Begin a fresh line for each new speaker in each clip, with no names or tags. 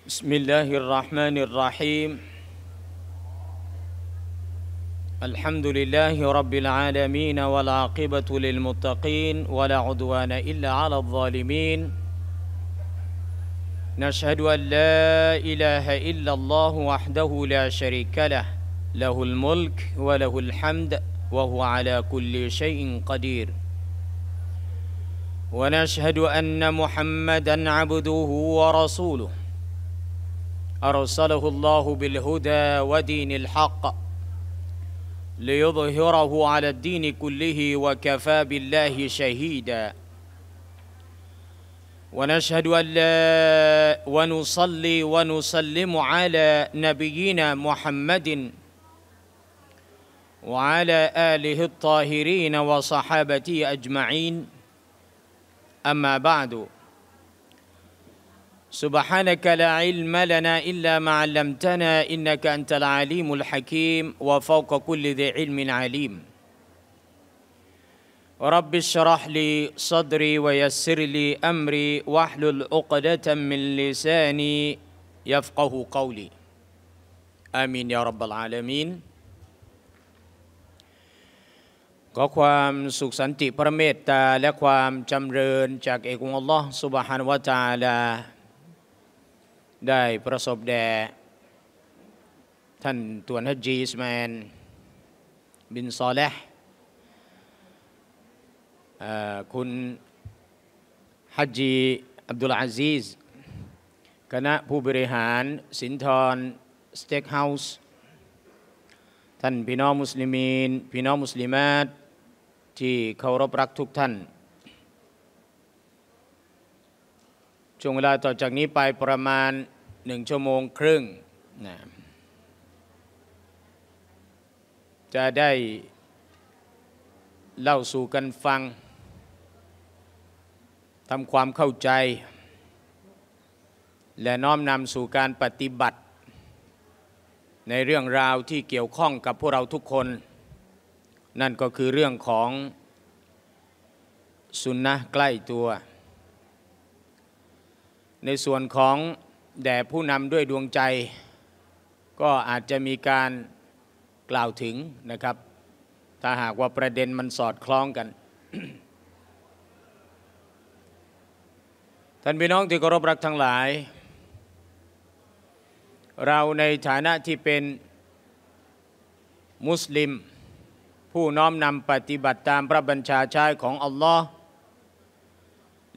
بسم الله الرحمن الرحيم الحمد لله رب العالمين والعاقبة للمتقين ولا عدوان إلا على الظالمين نشهد أن لا إله إلا الله وحده لا شريك له له الملك وله الحمد وهو على كل شيء قدير ونشهد أن محمدا عبده ورسوله أرسله الله بالهدى ودين الحق ليظهره على الدين كله وكفى بالله شهيدا ونشهد أن لا ونصلي ونسلم على نبينا محمد وعلى آله الطاهرين وصحابته أجمعين أما بعد سبحانك لا علم لنا إلا ما علمتنا إنك أنت العليم الحكيم وفوق كل ذي علم عليم رب اشرح لي صدري ويسر لي أمري واحلل عقدة من لساني يفقه قولي آمين يا رب العالمين ขอความสุขสันติพระเมตตาและความจำเริญจากเอกองค์อัลลอฮ์สุบฮานวะจาลาได้ประสบแด่ท่านตวนฮัจีสแมนบินซอเลห์คุณฮัจีอับดุลอาซีสคณะผู้บริหารสินทรสเต็กเฮาส์ท่านพี่น้องมุสลิมีน พี่น้องมุสลิมาตที่เคารพรักทุกท่านช่วงเวลาต่อจากนี้ไปประมาณหนึ่งชั่วโมงครึ่งนะจะได้เล่าสู่กันฟังทำความเข้าใจ และน้อมนำสู่การปฏิบัติ ในเรื่องราวที่เกี่ยวข้องกับพวกเราทุกคน นั่นก็คือเรื่องของสุนนะใกล้ตัวในส่วนของแด่ผู้นำด้วยดวงใจ ก็อาจจะมีการกล่าวถึงนะครับ ถ้าหากว่าประเด็นมันสอดคล้องกัน ท่านพี่น้องที่เคารพรักทั้งหลาย เราในฐานะที่เป็นมุสลิม ผู้น้อมนำปฏิบัติตามพระบัญชาชายของอัลลอฮ์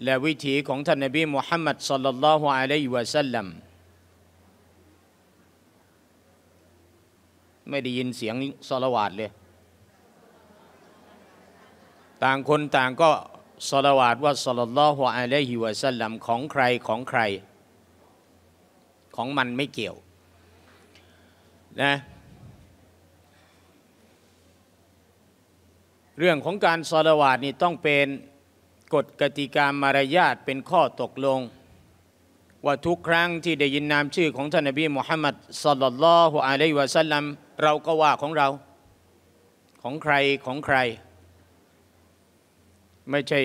และวิถีของท่านนบีมุฮัมมัดสัลลัลลอฮุอะลัยฮิวะสัลลัมไม่ได้ยินเสียงสลาวาดเลย ต่างคนต่างก็สลาวาดว่าสลลลอฮุอะลัยฮิวะสัลลัมของใครของใคร ของมันไม่เกี่ยวนะเรื่องของการสลาวาดนี่ต้องเป็นกฎกติกามารยาทเป็นข้อตกลง ว่าทุกครั้งที่ได้ยินนามชื่อ ของท่านนบีมุฮัมมัดสลลัลลอฮุอะลัยวะสัลลัมเราก็ว่าของเรา ของใครของใคร ไม่ใช่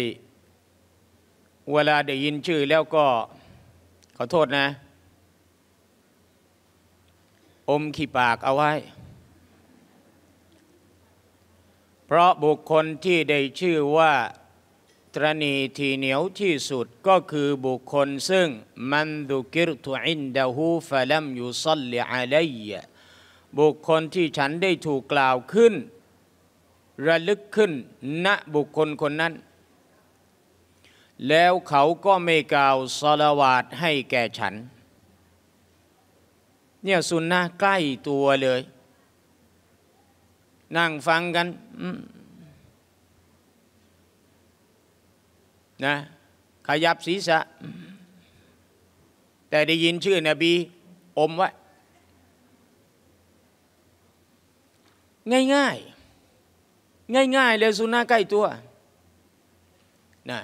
เวลาได้ยินชื่อแล้วก็ขอโทษนะ อมขี้ปากเอาไว้ เพราะบุคคลที่ได้ชื่อว่าตรณีที่เหนียวที่สุดก็คือบุคคลซึ่งมันดุกิรตุอินดาหูฟะลัมยุซัลลิอะลัยบุคคลที่ฉันได้ถูกกล่าวขึ้น ระลึกขึ้น ณ บุคคลคนนั้น แล้วเขาก็ไม่กล่าวสลวาดให้แก่ฉัน เนี่ยสุนนะใกล้ตัวเลย นั่งฟังกันนะขยับศีรษะ แต่ได้ยินชื่อนบีอมไว้ง่ายง่ายง่ายง่ายเลยสุนัขใกล้ตัวนะ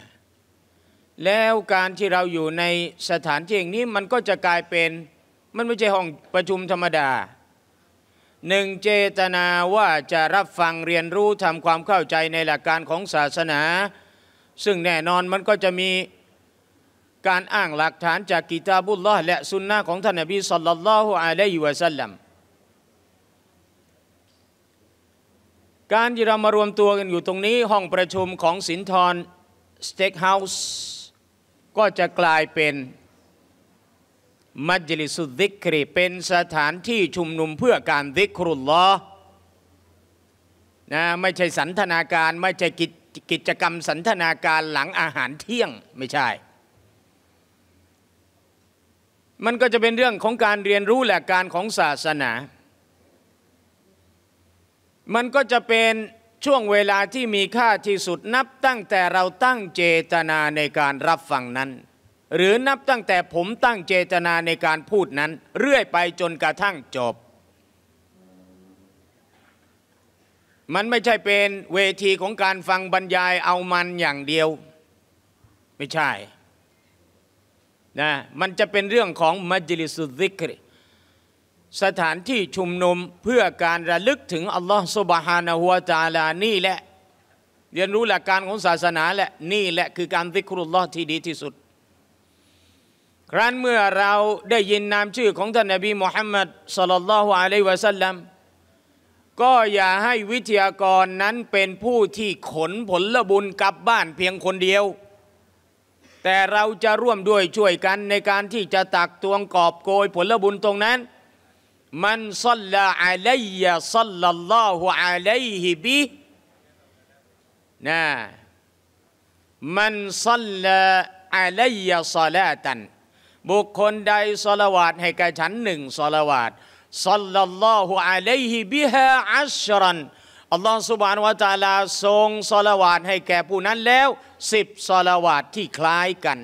แล้วการที่เราอยู่ในสถานที่อย่างนี้มันก็จะกลายเป็น มันไม่ใช่ห้องประชุมธรรมดา หนึ่งเจตนาว่าจะรับฟังเรียนรู้ทำความเข้าใจในหลักการของศาสนาซึ่งแน่นอนมันก็จะมีการอ้างหลักฐานจากกิตาบุลลอฮ์และสุนนะของท่านนบีสัลลัลลอฮุอะลัยฮิวะสัลลัมการที่เรามารวมตัวกันอยู่ตรงนี้ ห้องประชุมของสินทรสเต็กเฮาส์ก็จะกลายเป็น มัจลิสุดิกรีเป็นสถานที่ชุมนุมเพื่อการดิกรุลลอนะไม่ใช่สันทนาการไม่ใช่กิจกิจกรรมสันทนาการหลังอาหารเที่ยงไม่ใช่ มันก็จะเป็นเรื่องของการเรียนรู้หลักการของศาสนา มันก็จะเป็นช่วงเวลาที่มีค่าที่สุดนับตั้งแต่เราตั้งเจตนาในการรับฟังนั้น หรือนับตั้งแต่ผมตั้งเจตนาในการพูดนั้นเรื่อยไปจนกระทั่งจบมันไม่ใช่เป็นเวทีของการฟังบรรยายเอามันอย่างเดียว ไม่ใช่นะมันจะเป็นเรื่องของ มัจลิสุดิกรสถานที่ชุมนุมเพื่อการระลึกถึงอัลลอฮ์สุบฮานะฮุวาจาลานี่แหละเรียนรู้หลักการของศาสนาแหละนี่แหละคือการซิกรุลลอฮ์ที่ดีที่สุด ครั้นเมื่อเราได้ยิน นามชื่อของท่านนบีมุฮัมมัดสลลัลลอฮุอะลัยวะสัลลัมก็อย่าให้วิทยากรนั้นเป็นผู้ที่ขนผลลบุญกลับบ้านเพียงคนเดียว แต่เราจะร่วมด้วยช่วยกันในการที่จะตักตวงกอบโกยผลลบุญตรงนั้น มันซัลลาอะลัยยะซัลลัลลอฮุอะลัยฮิบินะมันซัลลาอะลัยยะซาลาตันบุคคลใดสละวาดให้แก่ฉันหนึ่งสละวาดซัลลัลลอฮุอะลัยฮิบิฮะอัชรันอัลลอฮ์สุบานวะตาลาทรงสลาวาตให้แก่ผู้นั้นแล้วสิบสลาวาตที่คล้ายกัน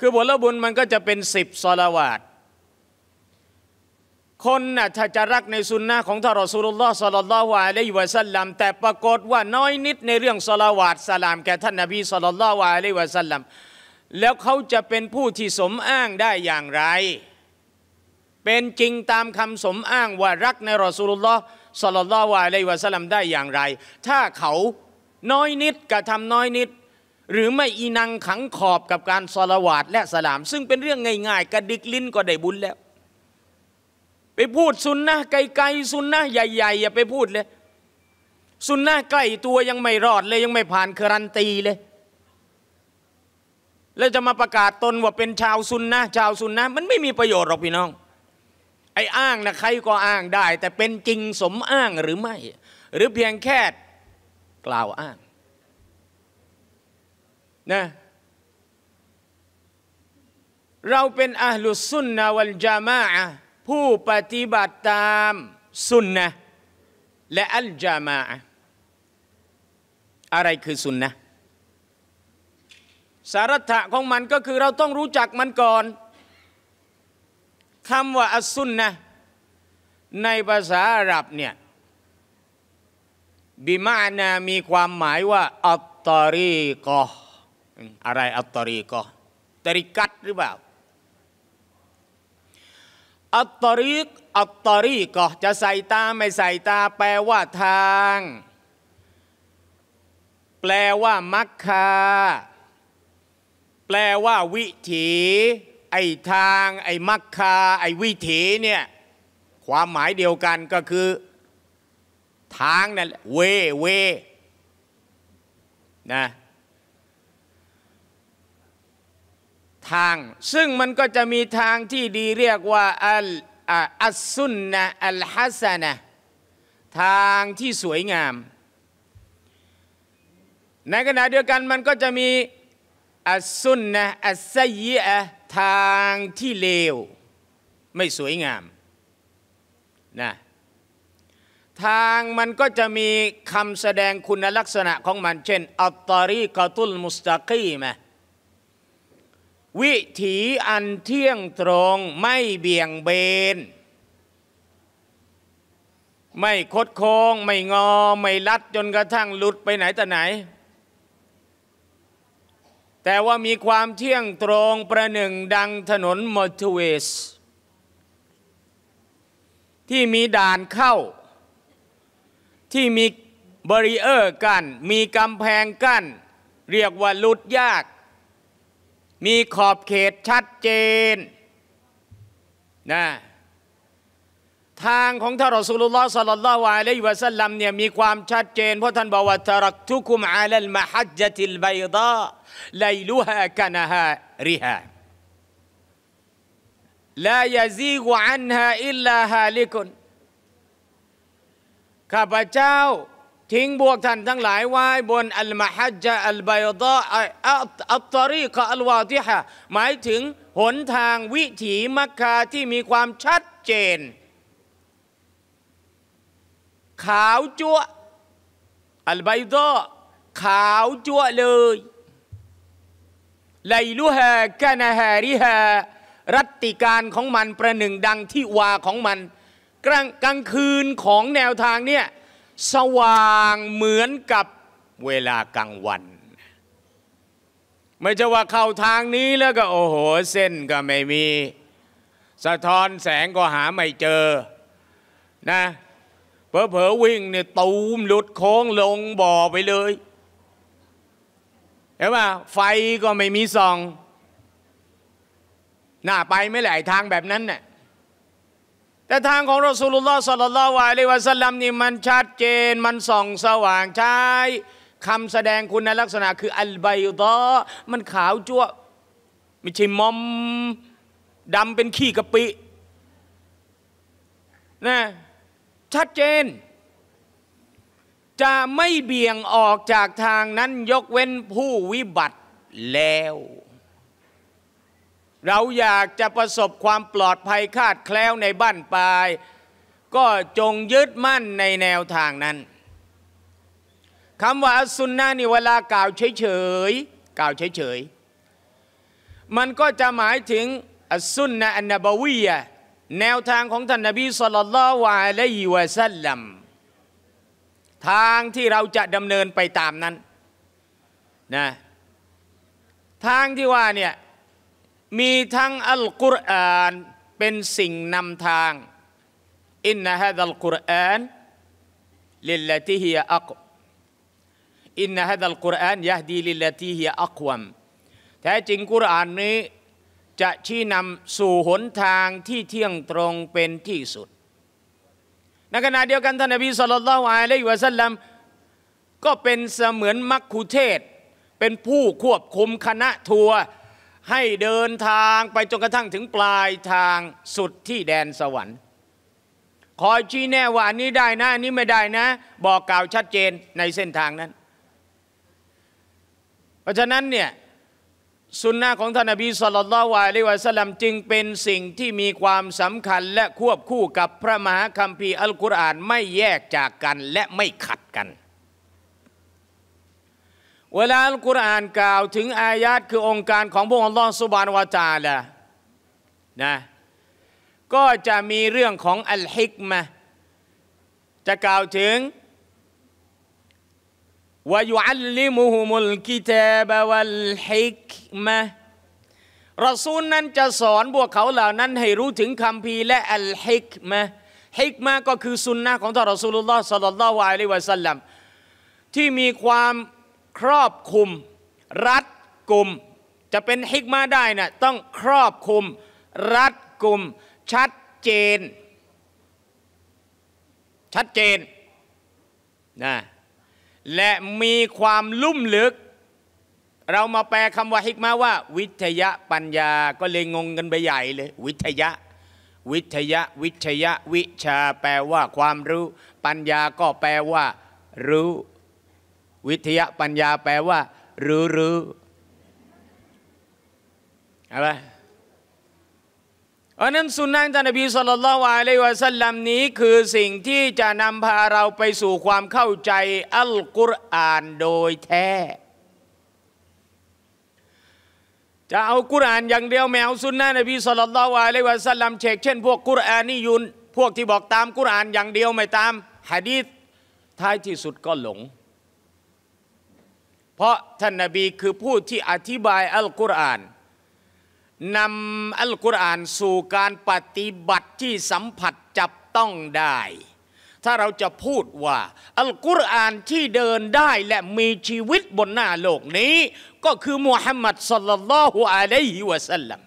คือผลบุญมันก็จะเป็นสิบสลาวาตคนน่ะถ้าจะรักในสุนนะของท่านรอสูลุลลอฮ์สัลลัลลอฮุอะลัยฮิวะสัลลัมแต่ปรากฏว่าน้อยนิด ในเรื่องสลาวาตสลามแก่ท่านนบีสัลลัลลอฮุอะลัยฮิวะสัลลัมแล้วเขาจะเป็นผู้ ที่สมอ้างได้อย่างไรเป็นจริงตามคำสมอ้างว่ารักในรอสูลุลลอฮ์สลลลอวะเลยวะสลัมได้อย่างไร ถ้าเขาน้อยนิดกระทำน้อยนิด หรือไม่อีนังขังขอบกับการสละวาดและสลาม ซึ่งเป็นเรื่องง่ายๆกระดิกลิ้นก็ได้บุญแล้ว ไปพูดซุนนะไกลๆซุนนะใหญ่ๆอย่าไปพูดเลยซุนนะใกล้ตัวยังไม่รอดเลยยังไม่ผ่านครันตีเลยแล้วจะมาประกาศตนว่าเป็นชาวซุนนะชาวซุนนะมันไม่มีประโยชน์หรอกพี่น้องอ้อ้างนะใครก็อ้างได้ แต่เป็นจริงสมอ้างหรือไม่ หรือเพียงแค่กล่าวอ้างนะเราเป็นอัลลุสุนนะวัลจามะผู้ปฏิบัติตามสุนนะและอัลจามะอะไรคือสุนนะสาระของมันก็คือเราต้องรู้จักมันก่อนคำว่าอัสซุนนะในภาษาอาหรับเนี่ยบิมานามีความหมายว่าอัตตอรีกออะไรอัตตอรีกอตริกัตหรือเปล่า อัตตอรีกอัตตอรีกอจะใส่ตาไม่ใส่ตา แปลว่าทาง แปลว่ามักคา แปลว่าวิถีไอ้ทาง ไอ้มักคา ไอ้วิถีเนี่ย ความหมายเดียวกันก็คือ ทางนั่นเวเวนะทางซึ่งมันก็จะมีทางที่ดีเรียกว่า อัลอัสซุนนะอัลฮัสนะทางที่สวยงาม ในขณะเดียวกันมันก็จะมีอัสซุนนะอัสไซยะทางที่เลว ไม่สวยงามนะทางมันก็จะมีคำแสดงคุณลักษณะของมัน เช่น อัตตารีกตุลมุสตะกีมะวิถีอันเที่ยงตรง ไม่เบี่ยงเบน ไม่คดโค้งไม่งอ ไม่ลัด จนกระทั่งหลุดไปไหนแต่ไหนแต่ว่ามีความเที่ยงตรงประหนึ่งดังถนนมอเตอร์เวส ที่มีด่านเข้า ที่มีบริเออร์กัน้นมีกำแพงกัน้นเรียกว่าลุดยาก มีขอบเขตชัดเจนนะทางของท่านรอสุลลอฮ์สัลลัลลอฮุอะลัยฮิวะสัลลัมเนี่ยมีความชัดเจนเพราะท่านบอกว่าตรักทุกุมอาลัลมฮัจจติลไบดา ليلها كنهارها لا يزيغ عنها إلا هالك ข้าพเจ้าทิ้งบวกท่านทั้งหลายไว้บนอัลมาฮัจจอัลบัยดะอัตตรีกอัลวาติฮะหมายถึงหนทางวิถีมักกะที่มีความชัดเจนขาวจั่วอัลบัยดะขาวจั่วเลยไลลุฮากานาฮาริฮารัตติการของมันประหนึ่งดังที่วาของมันกลางกลางคืนของแนวทางเนี่ยสว่างเหมือนกับเวลากลางวัน ไม่ใช่ว่าเข้าทางนี้แล้วก็โอ้โหเส้นก็ไม่มี สะท้อนแสงก็หาไม่เจอนะเผลอๆวิ่งเนี่ยตูมหลุดโค้งลงบ่อไปเลยเห็นป่ะไฟก็ไม่มีส่อง หน้าไปไม่ไหลทางแบบนั้นน่ยแต่ทางของรอสูลุลลอฮ์สัลลัลลอฮุอะลัยวะสัลลัมนี่มันชัดเจน มันส่องสว่างใช้คำแสดงคุณในลักษณะคือ อัลไบดอมันขาวจั่วไม่ใช่มอมดำเป็นขี้กะปินะชัดเจนจะไม่เบี่ยงออกจากทางนั้นยกเว้นผู้วิบัติแล้ว เราอยากจะประสบความปลอดภัยคาดแคล้วในบ้านปลายก็จงยึดมั่นในแนวทางนั้นคำว่าอสุนนะนี่เวลากล่าวเฉยๆกล่าวเฉยๆมันก็จะหมายถึงอสุนนะอันนบวียะแนวทางของท่านนบีสุลต่านละวะอะลัยฮิวะสัลลัมทางที่เราจะดำเนินไปตามนั้นนะทางที่ว่าเนี่ยมีทั้งอัลกุรอานเป็นสิ่งนำทางอินนะฮะดัลกุรอานลิลลติฮิยอักอินนะฮะดัลกุรอานยะดีลิลลติฮิยอักวัมแท้จริงกุรอานนี้จะชี้นำสู่หนทางที่เที่ยงตรงเป็นที่สุดในขณะเดียวกันท่านนบีสุลต่านอะลัยวะสัลลัม ก็เป็นเสมือนมักคุเทศ เป็นผู้ควบคุมคณะทัวร์ให้เดินทางไปจนกระทั่งถึงปลายทางสุดที่แดนสวรรค์คอยชี้แน่ว่า อันนี้ได้นะ อันนี้ไม่ได้นะ บอกกล่าวชัดเจนในเส้นทางนั้น เพราะฉะนั้นเนี่ยสุนนะของท่านนบีสุลต่านละวลิวะสลัมจึงเป็นสิ่งที่มีความสำคัญและควบคู่กับพระมหาคัมภีร์อัลกุรอานไม่แยกจากกันและไม่ขัดกัน เวลาอัลกุรอานกล่าวถึงอายาตคือองค์การของพระองค์ลอสุบานวาจาละนะก็จะมีเรื่องของอัลฮิกมะจะกล่าวถึง ويعلمهم الكتاب والحكمة รอซูลนั้นจะสอนพวกเขาเหล่านั้นให้รู้ถึงคำพีและอัลฮิกมะ ฮิกมะก็คือสุนนะของท่านรอซูลุลลอฮ์สัลลัลลอฮุอะลัยวะสัลลัมที่มีความครอบคุม รัดกุม จะเป็นฮิกมะได้นะ่ะต้องครอบคุม รัดกุม ชัดเจน ชัดเจนนะและมีความลุ่มลึก เรามาแปลคำว่าฮิกมาว่า วิทยะปัญญาก็เลยงงกันไปใหญ่เลย วิทยะวิทยะวิทยะ วิชา แปลว่าความรู้ ปัญญาก็แปลว่ารู้ วิทยะปัญญาแปลว่ารู้รู้อะไรอันนั้นสุนนะท่านนบีสุลต่านละอะลัยวะสัลลัมนี้คือสิ่งที่จะนำพาเราไปสู่ความเข้าใจอัลกุรอานโดยแท้ จะเอากุรอานอย่างเดียวแมวสุนนะนบีสุลต่านละอะลัยวะสัลลัมเชกเช่นพวกกุรอานนี่ยุนพวกที่บอกตามกุรอานอย่างเดียวไม่ตามฮะดีษท้ายที่สุดก็หลง เพราะท่านนบีคือผู้ที่อธิบายอัลกุรอานนำอัลกุรอานสู่การปฏิบัติที่สัมผัสจับต้องได้ ถ้าเราจะพูดว่า อัลกุรอานที่เดินได้และมีชีวิตบนหน้าโลกนี้ ก็คือมุฮัมมัดสัลลัลลอฮุอะลัยฮิวะสัลลัม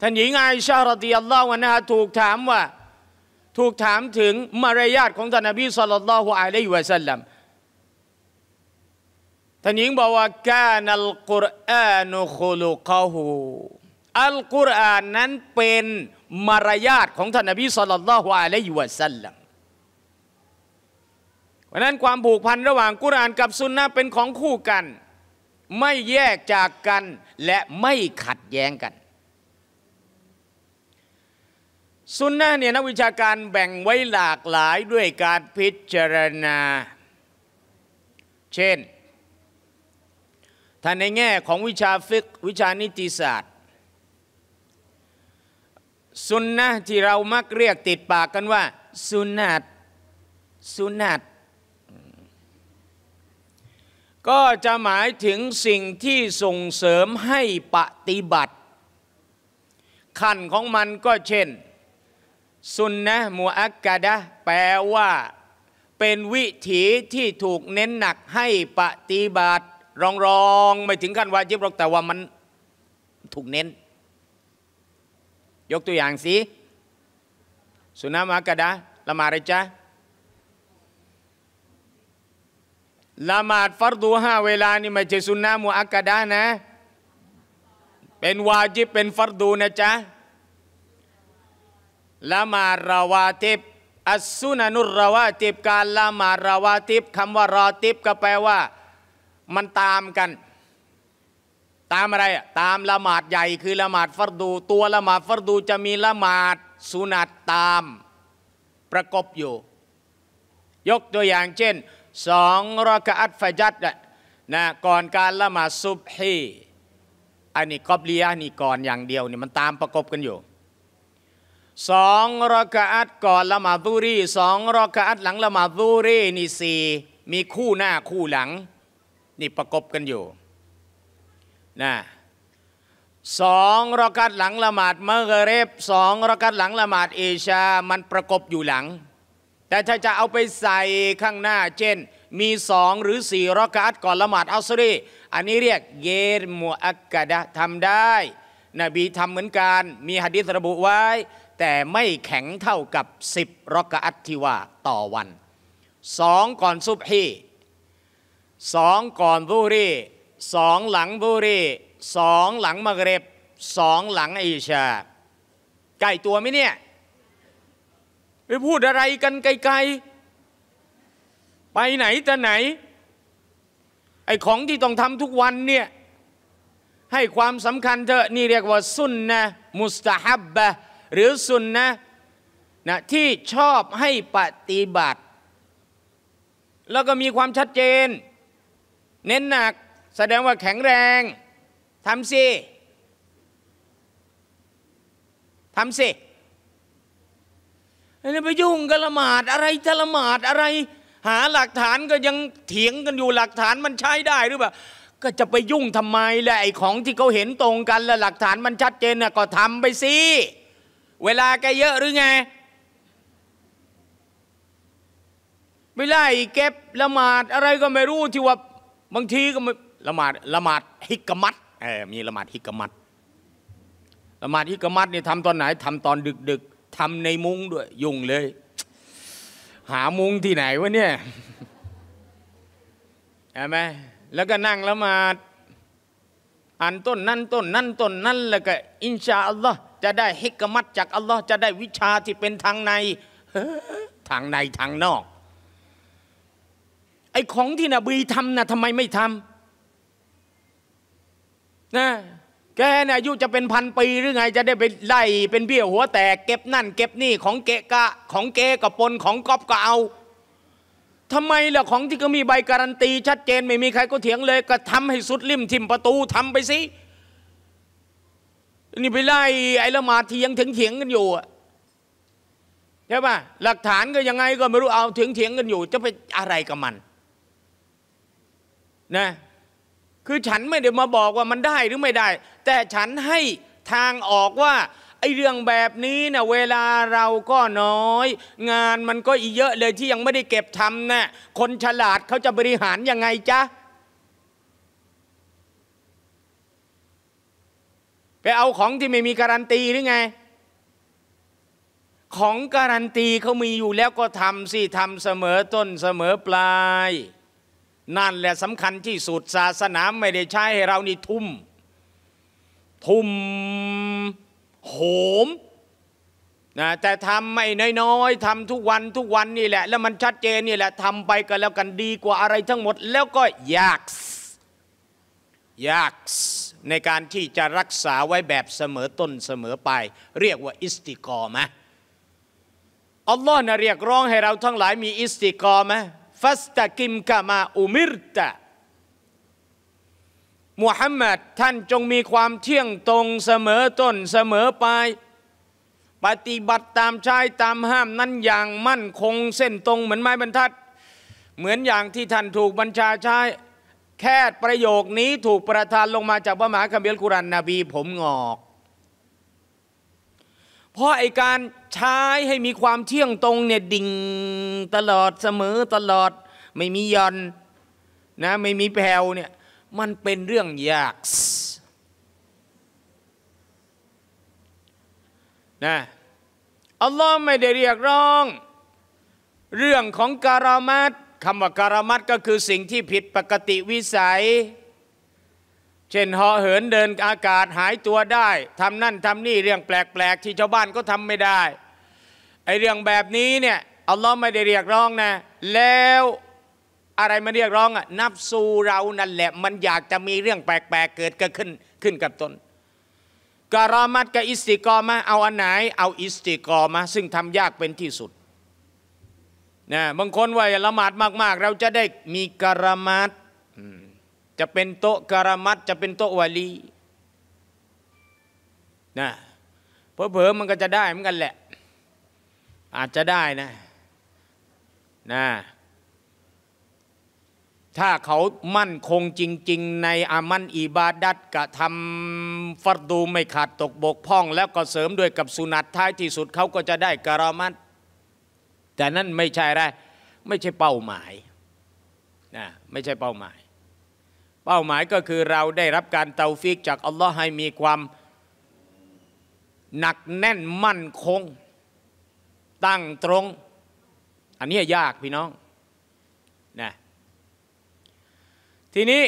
ท่านหญิงไอชาระดีอัลลอฮันะถูกถามว่า ถูกถามถึงมารยาทของท่านนบีสัลลัลลอฮุอะลัยฮิวะสัลลัมท่านหญิงบอกว่ากานัลกุรอานุคุลุกาหูอัลกุรอานนั้นเป็นมารยาทของท่านนบีสุลต่านละฮ์อะลัยฮิวะสัลลัมเพราะนั้นความผูกพันระหว่างกุรอานกับสุนนะเป็นของคู่กัน ไม่แยกจากกัน และไม่ขัดแย้งกัน สุนนะเนี่ยนักวิชาการแบ่งไว้หลากหลายด้วยการพิจารณา เช่นถ้าในแง่ของวิชาฟิกวิชานิติศาสตร์ สุนนะที่เรามักเรียกติดปากกันว่า สุนัตสุนัตก็จะหมายถึงสิ่งที่ส่งเสริมให้ปฏิบัติ ขั้นของมันก็เช่น สุนนะมัวอักกะดะแปลว่า เป็นวิถีที่ถูกเน้นหนักให้ปฏิบัติรองรองไม่ถึงขั้นวาจิบหรอกแต่ว่ามันถูกเน้น ยกตัวอย่างสิสุนัมากะดาละมารจ้าละมาดฟัรดูห้าเวลานี่ไม่ใช่สุนัมุอักกะดานะเป็นวาจิบเป็นฟัรดูนะจ๊ะละมาดราวาติบอัสุนันุราวาติบการละมาดราวาติบคำว่ารอติบ ก็แปลว่ามันตามกัน ตามอะไรอ่ะตามละหมาดใหญ่คือละหมาดฟัรดู ตัวละหมาดฟัรดู จะมีละหมาดสุนัตตามประกบอยู่ยกตัวอย่างเช่นสองรากอัตฟจัดนะก่อนการละหมาดซุบฮีอันนี้กอบเลียนี่ก่อนอย่างเดียวนี่มันตามประกบกันอยู่สองรากอัตก่อนละหมาดซูรีสองรากอัตหลังละหมาดซูรีนี่สี่มีคู่หน้าคู่หลังนี่ประกบกันอยู่นะสองรอกัดหลังละหมาดมะเกเรบสองรอกัดหลังละหมาดเอชา มันประกบอยู่หลัง แต่ถ้าจะเอาไปใส่ข้างหน้าเช่น มีสองหรือสี่รอกัดก่อนละหมาดอัสรีอันนี้เรียกเยรมัวอักกะดะทำได้ นบีทำเหมือนกันมีหะดีษระบุไว้ แต่ไม่แข็งเท่ากับสิบรอกัดที่ว่าต่อวันสองก่อนซุบฮีสองก่อนบุรีสองหลังบุรีสองหลังมะเร็บสองหลังอิชาใกล้ตัวไหมเนี่ยไปพูดอะไรกันไกล ๆ ไปไหนแต่ไหนไอ้ของที่ต้องทำทุกวันเนี่ยให้ความสำคัญเถอะนี่เรียกว่าสุนนะมุสตาฮับบะหรือสุนนะนะที่ชอบให้ปฏิบัติ แล้วก็มีความชัดเจนเน้นหนัก แสดงว่าแข็งแรงทำสิทำสินี่ไปยุ่งกันละหมาดอะไรจะละหมาดอะไร หาหลักฐานก็ยังเถียงกันอยู่หลักฐานมันใช้ได้หรือเปล่าก็จะไปยุ่งทำไมแหละไอ้ของที่เขาเห็นตรงกันและหลักฐานมันชัดเจนน่ะก็ทำไปสิเวลาแกเยอะหรือไงไม่ไล่เก็บละหมาดอะไรก็ไม่รู้ที่ว่าบางทีก็ละหมาดละหมาดฮิกมัดเออมีละหมาดฮิกมัดละหมาดฮิกมัดเนี่ยทำตอนไหน ทำตอนดึกดึกทำในมุ้งด้วย ยุ่งเลย หามุ้งที่ไหนวะเนี่ยใช่ไหมแล้วก็นั่งละหมาดอ่านต้นนั้นต้น นั้นต้นนั้นแล้วก็อินชาอัลลอฮ์จะได้ฮิกมัดจากอัลลอฮ์จะ ได้วิชาที่เป็นทางใน ทางในทางนอกไอ้ของที่นบีทำนะทำไมไม่ทำนะแกเนี่ยอายุจะเป็นพันปีหรือไง จะได้ไปไล่เป็นเบี้ยวหัวแตกเก็บนั่น เก็บนี่ของเกะกะของเกะกับปนของก๊อบก็เอาทำไมล่ะของที่ก็มีใบการันตีชัดเจนไม่มีใครก็เถียงเลย ก็ทำให้สุดริมทิมประตูทำไปสิ นี่ไปไล่ไอ้ละมาเียงเถียงเถียงกันอยู่ใช่ป่ะหลักฐานก็ยังไงก็ไม่รู้เอาเถียงเถียงกันอยู่ จะไปอะไรกับมันนะ คือฉันไม่ได้มาบอกว่ามันได้หรือไม่ได้ แต่ฉันให้ทางออกว่าไอเรื่องแบบนี้นะเวลาเราก็น้อย งานมันก็อีเยอะ เลยที่ยังไม่ได้เก็บทำนะ่ะคนฉลาดเขาจะบริหารยังไงจ๊ะไปเอาของที่ไม่มีการันตีหรือไง ของการันตีเขามีอยู่แล้วก็ทำสิทำเสมอต้นเสมอปลายนั่นแหละสำคัญที่สุดศาสนาไม่ได้ใช้ให้เรานี่ทุ่ม ทุ่ม โหมนะแต่ทำไม่น้อยๆทำทุกวันทุกวันนี่แหละแล้วมันชัดเจนนี่แหละทำไปกันแล้วกันดีกว่าอะไร ทั้งหมดแล้วก็ยากยากในการที่จะรักษาไว้แบบเสมอต้นเสมอไปเรียกว่าอิสติกอมะอัลลอฮ์นะเรียกร้องให้เราทั้งหลายมีอิสติกอมะฟัสตะกิมกามาอุมิรตะมุฮัมมัด ท่านจงมีความเที่ยงตรงเสมอต้นเสมอปลายปฏิบัติตามชายตามห้ามนั้นอย่างมั่นคงเส้นตรง เหมือนไม้บรรทัด เหมือนอย่างที่ท่านถูกบัญชาใช้แค่ประโยคนี้ถูกประทานลงมาจากพระมหาคัมภีร์กุรันนบีผมงอก เพราะไอการใช้ให้มีความเที่ยงตรงเนี่ย ดิ่งตลอดเสมอตลอดไม่มีย่อนนะไม่มีแผ่วเนี่ย มันเป็นเรื่องยากนะอัลลอฮ์ไม่ได้เรียกร้อง เรื่องของการามัดคำว่าการามัดก็คือสิ่งที่ผิดปกติวิสัยเช่นเหาะเหินเดินอากาศหายตัวได้ทำนั่นทำนี่เรื่องแปลกๆ ที่ชาวบ้านก็ทำไม่ได้ไอเรื่องแบบนี้เนี่ยอัลลอฮ์ไม่ได้เรียกร้องนะ แล้วอะไรมาเรียกร้องอ่ะนับสูเรานั่นแหละ มันอยากจะมีเรื่องแปลกๆเกิดก็ขึ้นขึ้นกับตนกรอมัดกับอิสติกอมาเอาอันไหน เอาอิสติกอมาซึ่งทำยากเป็นที่สุดนะบางคนว่าละหมาดมาก ๆ เราจะได้มีกรมัดจะเป็นโต๊ะการมัดจะเป็นโต๊ะวาลีนะเพผลอมันก็จะได้เหมือนกันแหละ อาจจะได้นะนะ ถ้าเขามั่นคงจริงๆในอามันอีบาดัดกะทำฟัดดูไม่ขาดตกบกพ่อง แล้วก็เสริมด้วยกับสุนัตท้ายที่สุดเขาก็จะได้การามัดแต่นั่นไม่ใช่ไรไม่ใช่เป้าหมายนะไม่ใช่เป้าหมายเป้าหมายก็คือเราได้รับการเตาฟิก จากอัลลอฮ์ให้มีความ หนักแน่นมั่นคง ตั้งตรง อันนี้ยากพี่น้องนะทีนี้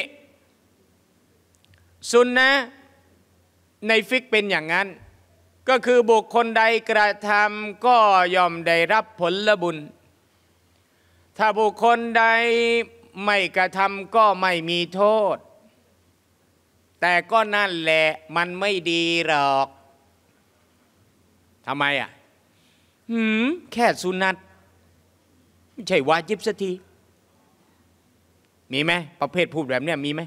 สุนนะ ในฟิกเป็นอย่างนั้น ก็คือบุคคลใดกระทำก็ยอมได้รับผลบุญ ถ้าบุคคลใดไม่กระทำก็ไม่มีโทษ แต่ก็นั่นแหละ มันไม่ดีหรอก ทำไมอ่ะหืมแค่สุนัตไม่ใช่วาจิบสักที มีไหม ประเภทพูดแบบเนี้ยมีไหม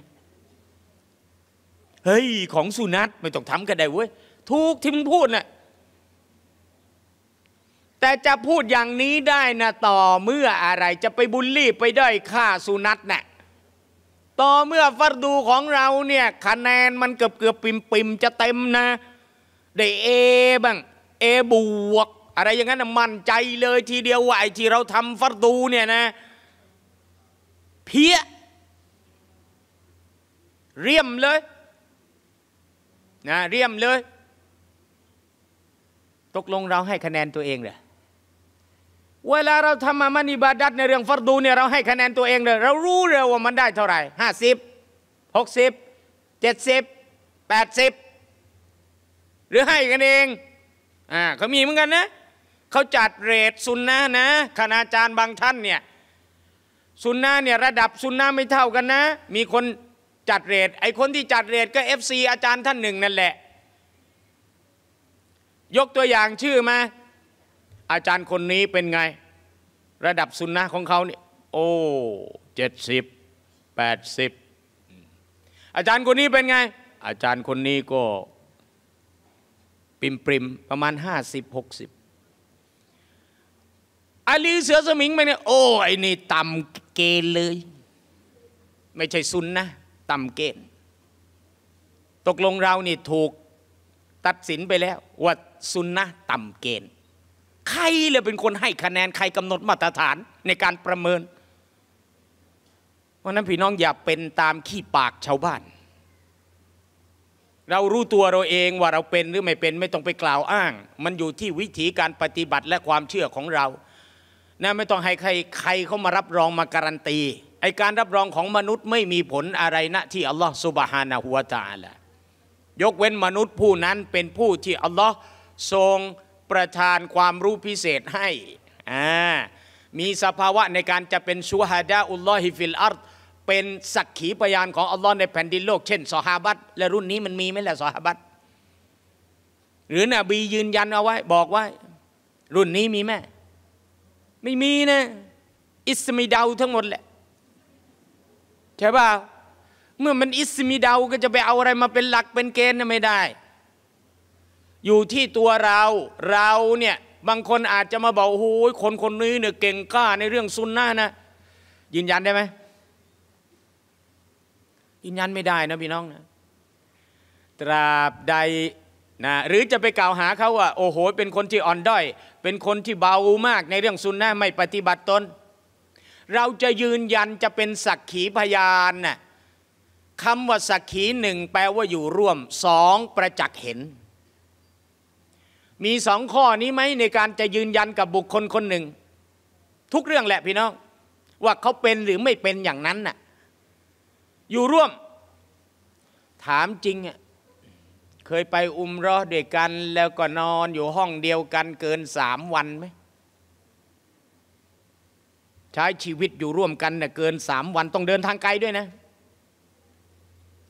เฮ้ยของสุนัต ไม่ต้องทำกันได้เว้ยทุกที่มพูดนะ่ะแต่จะพูดอย่างนี้ได้นะต่อเมื่ออะไรจะไปบุลลี่ไปด้อยค่าสุนัตนะ่ะต่อเมื่อฟัดดูของเราเนี่ยคะแนนมันเกือบเกือบปิมปิมจะเต็มนะได้เอบ้างเอบวกอะไรอย่างนั้นมั่นใจเลย ทีเดียวว่าไอ้ที่เราทำฟัดดูเนี่ยนะเพี้ยเรียมเลยนะเรียมเลย ตกลงเราให้คะแนนตัวเองเหรอเวลาเราทำมามันอิบาดัตในเรื่องฟอรดูเนี่ยเราให้คะแนนตัวเองเลย เรารู้เลยว่ามันได้เท่าไหร่ห้าสิบหกสิบเจ็ดสิบแปดสิบหรือให้กันเองอ่าเขามีเหมือนกันนะเขาจัดเรทซุนนะนะคณาจารย์บางท่านเนี่ยซุนนะเนี่ยระดับซุนนะไม่เท่ากันนะ มีคนจัดเรทไอคนที่จัดเรทก็เอฟซีอาจารย์ท่านหนึ่งนั่นแหละ ยกตัวอย่างชื่อมาอาจารย์คนนี้เป็นไง ระดับสุนนะของเขาเนี่ยโอ้เจ็ดสิบแปดสิบอาจารย์คนนี้เป็นไง อาจารย์คนนี้ก็ ปิมปริมประมาณห้าสิบหกสิบอาลีเสือสมิงไปเนี่ยโอ้ไอ้นี่ต่ำเกณฑ์เลย ไม่ใช่ซุนนะต่ำเกณฑ์ตกลงเรานี่ถูกตัดสินไปแล้วว่าซุนนะต่ำเกณฑ์ใครเลยเป็นคนให้คะแนนใครกำหนดมาตรฐานในการประเมินเพราะนั้นพี่น้องอย่าเป็นตามขี้ปากชาวบ้าน เรารู้ตัวเราเองว่าเราเป็นหรือไม่เป็น ไม่ต้องไปกล่าวอ้าง มันอยู่ที่วิธีการปฏิบัติและความเชื่อของเรานะไม่ต้องให้ใครใครเขามารับรองมาการันตีไอการรับรองของมนุษย์ไม่มีผลอะไรนะที่อัลลอฮฺสุบฮานะฮุวาตาละยกเว้นมนุษย์ผู้นั้นเป็นผู้ที่อัลลอฮ์ทรงประทานความรู้พิเศษให้ มีสภาวะในการจะเป็นชูฮาดาอุลลอฮิฟิลอัรเป็นสักขีพยานของอัลลอฮ์ในแผ่นดินโลกเช่นสหาบัตและรุ่นนี้มันมีไหมล่ะสหาบัตหรือนบียืนยันเอาไว้ บอกว่า รุ่นนี้มีไหมไม่มีนะ อิสมิดาวทั้งหมดแหละ ใช่ป่า เมื่อมันอิสมิดาวก็จะไปเอาอะไรมาเป็นหลักเป็นเกณฑ์ไม่ได้อยู่ที่ตัวเรา เราเนี่ยบางคนอาจจะมาบอกโอ้ยคนคนนี้เนี่ยเก่งกล้า ในเรื่องซุนนะนะ ยืนยันได้ไหมยืนยันไม่ได้นะพี่น้องนะตราบใดนะหรือจะไปกล่าวหาเขาว่าโอ้โห เป็นคนที่อ่อนด้อย เป็นคนที่เบามาก ในเรื่องซุนนะไม่ปฏิบัติตนเราจะยืนยันจะเป็นสักขีพยานนะ่ะคำว่าสักขีหนึ่งแปลว่าอยู่ร่วมสองประจักษ์เห็นมีสองข้อนี้ไหมในการจะยืนยันกับบุคคลคนหนึ่ง ทุกเรื่องแหละพี่น้อง ว่าเขาเป็นหรือไม่เป็นอย่างนั้นน่ะอยู่ร่วม ถามจริงอ่ะเคยไปอุมรอด้วยกัน แล้วก็นอนอยู่ห้องเดียวกันเกินสามวันไหมใช้ชีวิตอยู่ร่วมกันเน่ยเกินสามวันต้องเดินทางไกลด้วยนะ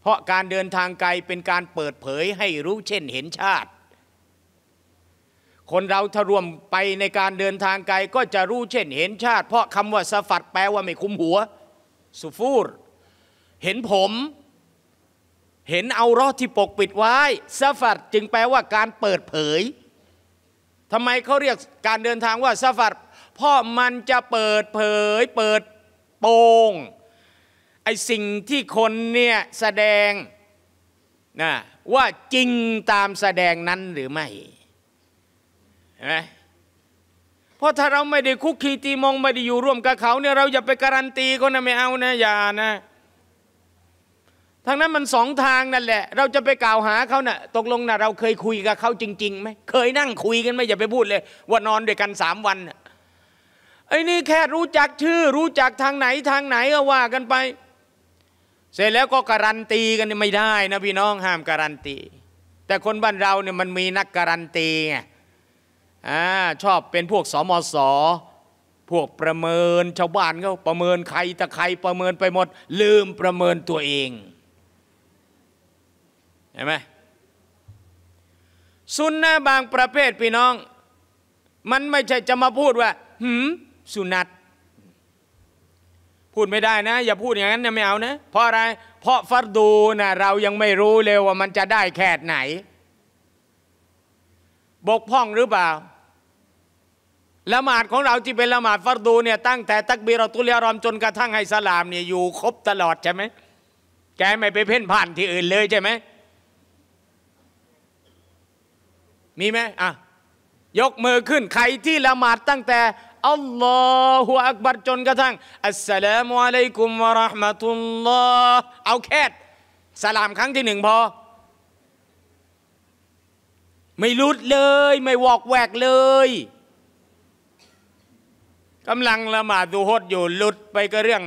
เพราะการเดินทางไกลเป็นการเปิดเผยให้รู้เช่นเห็นชาติคนเราถ้ารวมไปในการเดินทางไกลก็จะรู้เช่นเห็นชาติ เพราะคำว่าสฟัดแปลว่าไม่คุ้มหัว สุฟูรเห็นผม เห็นเอารอที่ปกปิดไว้สฟัดจึงแปลว่าการเปิดเผยทำไมเขาเรียกการเดินทางว่าสฟัดเพราะมันจะเปิดเผย เปิดโปงไอสิ่งที่คนเนี่ยแสดงนะว่าจริงตามแสดงนั้นหรือไม่เห็นไหมเพราะถ้าเราไม่ได้คุกคีตีมองไม่ได้อยู่ร่วมกับเขาเนี่ยเราอย่าไปการันตีก็นะไม่เอานะอย่านะทางนั้นมันสองทางนั่นแหละ เราจะไปกล่าวหาเขานะ่ะตกลงนะ่ะเราเคยคุยกับเขาจริงๆไหมเคยนั่งคุยกันไหมอย่าไปพูดเลยว่านอนด้วยกันสามวันไอ้นี่แค่รู้จักชื่อรู้จักทางไหนทางไหนก็ว่ากันไป เสร็จแล้วก็การันตีกันไม่ได้ นะพี่น้องห้ามการันตีแต่คนบ้านเราเนี่ยมันมีนักการันตีไงอชอบเป็นพวกสมสพวกประเมินชาวบ้านเขาประเมินใครตะใครประเมินไปหมด ลืมประเมินตัวเองเห็นไหมสุนนะบางประเภทพี่น้อง มันไม่ใช่จะมาพูดว่า หืมสุนัต พูดไม่ได้นะอย่าพูดอย่างนั้นนะไม่เอานะเพราะอะไรเพราะฟัดดูนะเรายังไม่รู้เลยว่ามันจะได้แค่ไหน บกพร่องหรือเปล่าละหมาดของเราที่เป็นละหมาดฟัรดูเนี่ยตั้งแต่ตักบีรอตุลยารอมจนกระทั่งให้สลามเนี่ยอยู่ ครบตลอดใช่ไหม แกไม่ไปเพ่นผ่านที่อื่นเลยใช่ไหมมีไหมอ่ะ ยกมือขึ้นใครที่ละหมาดตั้งแต่อัลลอฮฺอักบัรจนกระทั่งอัสสลามุอะลัยกุมวะราะห์มะตุลลอฮฺเอาแค่สลามครั้งที่หนึ่งพอ ไม่รุดเลย ไม่วอกแวกเลยกำลังละหมาดดูฮดอยู่หลุดไปก็เรื่อง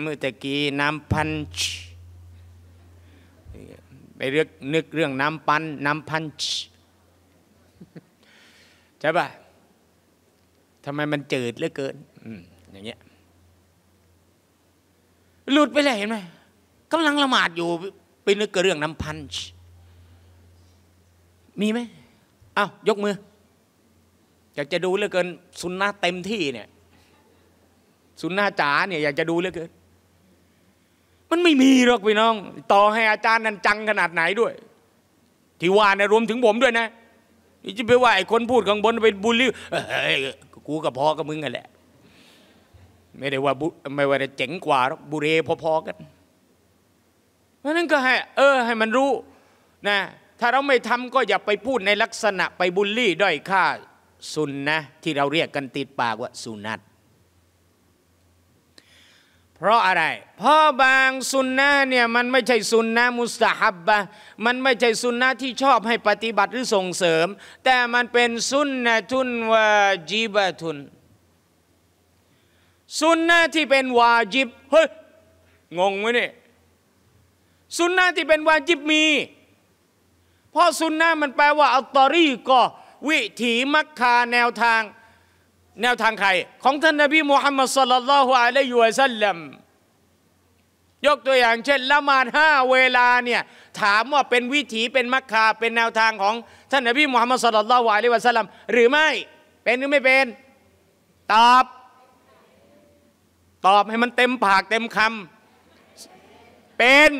เมื่อตะกี้น้ำพันช์ไปเรื่องนึกเรื่องน้ำพันน้ำพันช์ใช่ป่ะทำไมมันจืดเหลือเกินอย่างเงี้ยหลุดไปเลยเห็นไหมกำลังละหมาดอยู่ไปนึกกับเรื่องน้ำพันช์มีไหมอ้าวยกมืออยากจะดูเหลือเกินสุนนะเต็มที่เนี่ยสุนนาจ๋าเนี่ยอยากจะดูเหลือเกิน มันไม่มีหรอกพี่น้อง ต่อให้อาจารย์นั้นจังขนาดไหนด้วย ที่ว่าเนี่ยรวมถึงผมด้วยนะ นี่จะไปว่าไอ้คนพูดข้างบนไปบูลลี่กูกับพอกับมึงกันแหละ ไม่ได้ว่าไม่ว่าจะเจ๋งกว่าหรอกบุเรพอๆกัน เพราะนั้นก็ให้เออ ให้มันรู้นะ ถ้าเราไม่ทำก็อย่าไปพูดในลักษณะไปบูลลี่ด้อยค่าสุนนะ ที่เราเรียกกันติดปากว่าสุนัตเพราะอะไรเพราะบางสุนนะเนี่ยมันไม่ใช่สุนนะมุสตาฮับบะมันไม่ใช่สุนนะที่ชอบให้ปฏิบัติหรือส่งเสริม แต่มันเป็นสุนนะทุนวาจิบะทุนสุนนะที่เป็นวาจิบเฮ้ยงงไหมเนี่ยสุนนะที่เป็นวาจิบมี เพราะสุนนะมันแปลว่าอัลตอรีก็วิถีมักคาแนวทางแนวทางใคร ของท่านนบีมูฮัมมัดสัลลัลลอฮุอะลัยฮิวะสัลลัมยกตัวอย่างเช่นละหมาดห้าเวลาเนี่ยถามว่าเป็นวิถีเป็นมักคา เป็นแนวทางของ ท่านนบีมูฮัมมัดสัลลัลลอฮุอะลัยฮิวะสัลลัมหรือไม่เป็นหรือไม่เป็น ตอบ ตอบให้มันเต็มปากเต็มคำเป็น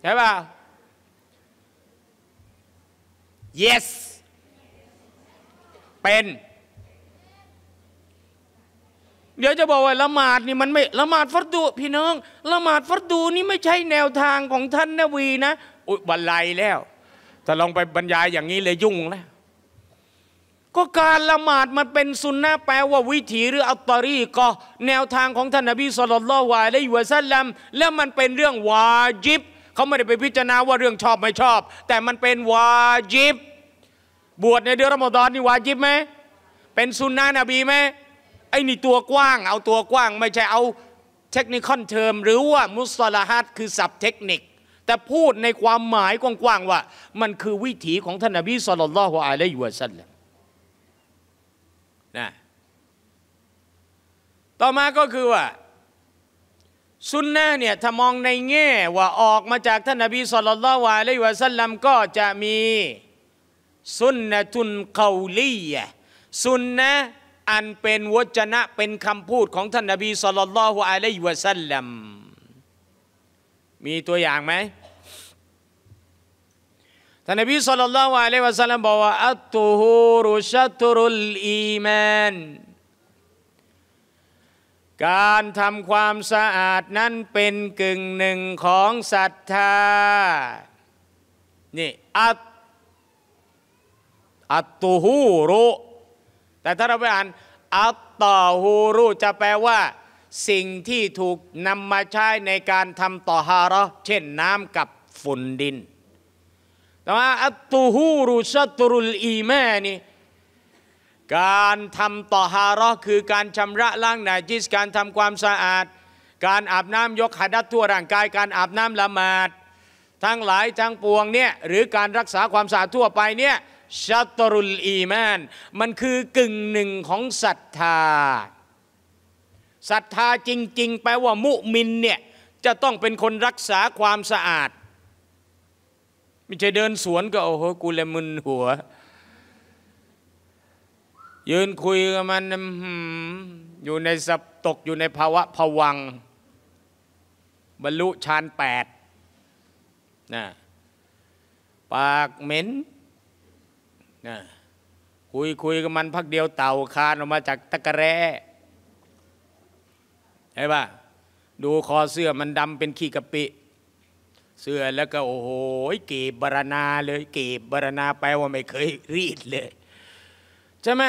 ใช่ป่ะ yes เป็น เดี๋ยวจะบอกว่าละหมาดนี่มันไม่ละหมาดฟัดดูพี่น้องละหมาดฟัดดูนี่ไม่ใช่แนวทางของท่านนวีนะอุบับไลแล้ว ถ้าลองไปบรรยายอย่างนี้เลยยุ่งแล้ว ก็การละหมาดมันเป็นสุนนะแปลว่าวิถีหรืออัตตรีก็แนวทางของท่านนบีสุลต่านลวายและอยู่สัลลัมแล้วมันเป็นเรื่องวาจิบ เขาไม่ได้ไปพิจารณาว่าเรื่องชอบ ไม่ชอบ แต่มันเป็นวาจิบบวชในเดือนรอมฎอนนี่ วาจิบไหมเป็นซุนนะนบีไหมไอ้นี่ ตัวกว้าง เอาตัวกว้าง ไม่ใช่เอาเทคนิคอนเทอมหรือว่ามุสลาฮัดคือศัพท์เทคนิค แต่พูดในความหมายกว้างๆว่า มันคือวิถีของท่านนบีสุลต่านละฮ์อะลัยฮิวะสัลลัมนะต่อมาก็คือว่าซุนนะเนี่ยถ้ามองในแง่ว่าออกมาจากท่านนบีสุลต่านละฮ์อะลัยฮิวะสัลลัมก็จะมีสุนนะทุนเกาลีะสุนนะอันเป็นวจนะ เป็นคำพูดของท่านนบีสุลต่านละฮุอะลัยฮิวะสัลลัมมีตัวอย่างไหมท่านนบีสุลต่านละฮุอะลัยฮิวะสัลลัมบอกว่าอัตตุฮูรุชัตรุลอีมานการทำความสะอาดนั้นเป็นกึ่งหนึ่งของศรัทธานี่อัตอัตตูฮูรุแต่ถ้าเราไปอ่านอัตตอฮูรุจะแปลว่า สิ่งที่ถูกนำมาใช้ในการทำต่อฮาระ เช่นน้ำกับฝุ่นดิน แต่ว่าอัตตูฮูรุชัตรุลอีแม่นี่การทำต่อฮาระคือการชำระล้างนาจิสการทำความสะอาด การอาบน้ำยกหัดัดทั่วร่างกายการอาบน้ำละหมาด ทั้งหลายทั้งปวงเนี่ยหรือการรักษาความสะอาดทั่วไปเนี่ยชัตรุลอีมานมันคือกึ่งหนึ่งของศรัทธาศรัทธาจริง ๆ แปลว่า มุมินเนี่ย จะต้องเป็นคนรักษาความสะอาด ไม่ใช่เดินสวนก็ โอ้โห กูเลยมึนหัว ยืนคุยกับมันอยู่ในสับตก อยู่ในภาวะผวัง บรรลุฌานแปดนะปากเหม็นนะคุยคุยกับมัน พักเดียวเต่าคานออกมาจากตะกะแร้เห็นปะดูคอเสื้อมันดำเป็นขี้กะปิ เสื้อแล้วก็โอ้โหเก็บบรณาเลยเก็บบรณาแปลว่าไม่เคยรีดเลยใช่ไหม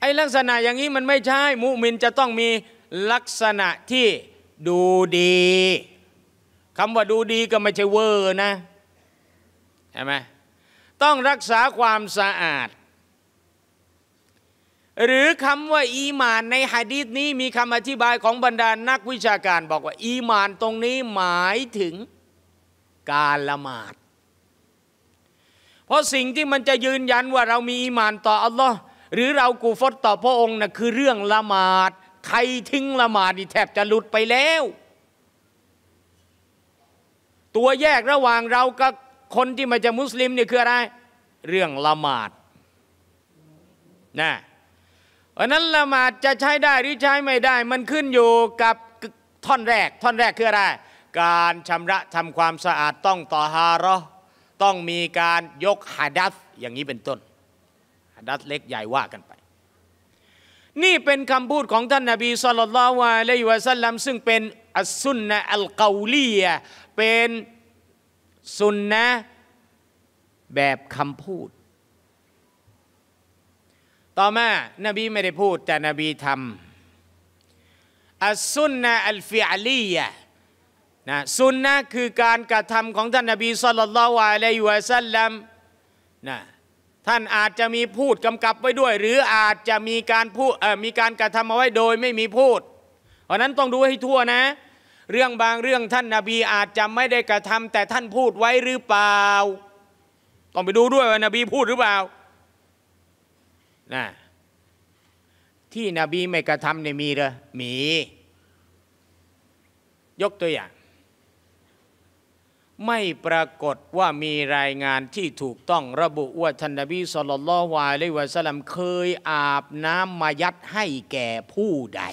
ไอลักษณะ อย่างนี้มันไม่ใช่ มุมินจะต้องมีลักษณะที่ดูดีคำว่าดูดีก็ไม่ใช่เวอร์นะใช่ไหมต้องรักษาความสะอาด หรือคำว่า อีมานในฮะดีษนี้มีคำอธิบายของบรรดานักวิชาการบอกว่า อีมานตรงนี้หมายถึงการละหมาดเพราะสิ่งที่มันจะยืนยันว่าเรามีอีมานต่ออัลลอฮ์หรือเรากูฟตต่อพระองค์นะ่ะคือเรื่องละหมาดใครทิ้งละหมาดนี่แทบจะหลุดไปแล้ว ตัวแยกระหว่างเรากับคนที่มาจากมุสลิมนี่คืออะไรเรื่องละหมาดนะเพราะนั้นละหมาดจะใช้ได้หรือใช้ไม่ได้ มันขึ้นอยู่กับท่อนแรกท่อนแรกคืออะไรการชำระทำความสะอาดต้องต่อฮาร์ต้องมีการยกฮาดัสอย่างนี้เป็นต้นฮาดัสเล็กใหญ่ว่ากันไป นี่เป็นคำพูดของท่านนาบีสุลต่านละวะเลยวะสัลลัมซึ่งเป็นอัสซุนนะอัลกาลียเป็นสุนนะแบบคำพูด ต่อมานบีไม่ได้พูด แต่นบีทำอัสุนนะอัลฟิอาลียะนะสุนนะคือการกระทำของท่านนบีสุลลัลลอฮุอะลัยฮิวะสัลลัมนะท่านอาจจะมีพูดกำกับไว้ด้วย หรืออาจจะมีการพูดมีการกระทำเอาไว้โดยไม่มีพูด เพราะนั้นต้องดูให้ทั่วนะเรื่องบางเรื่องท่านนาบี อาจจะไม่ได้กระทำ แต่ท่านพูดไว้หรือเปล่า ต้องไปดูด้วยว่านบีพูดหรือเปล่านะที่นบีไม่กระทำเนี่ยมีเหรอมี ยกตัวอย่าง ไม่ปรากฏว่ามีรายงานที่ถูกต้องระบุว่าท่านนบีสุลต่านละวยเลยวะสลัมเคยอาบน้ำมายัด ให้แก่ผู้ใด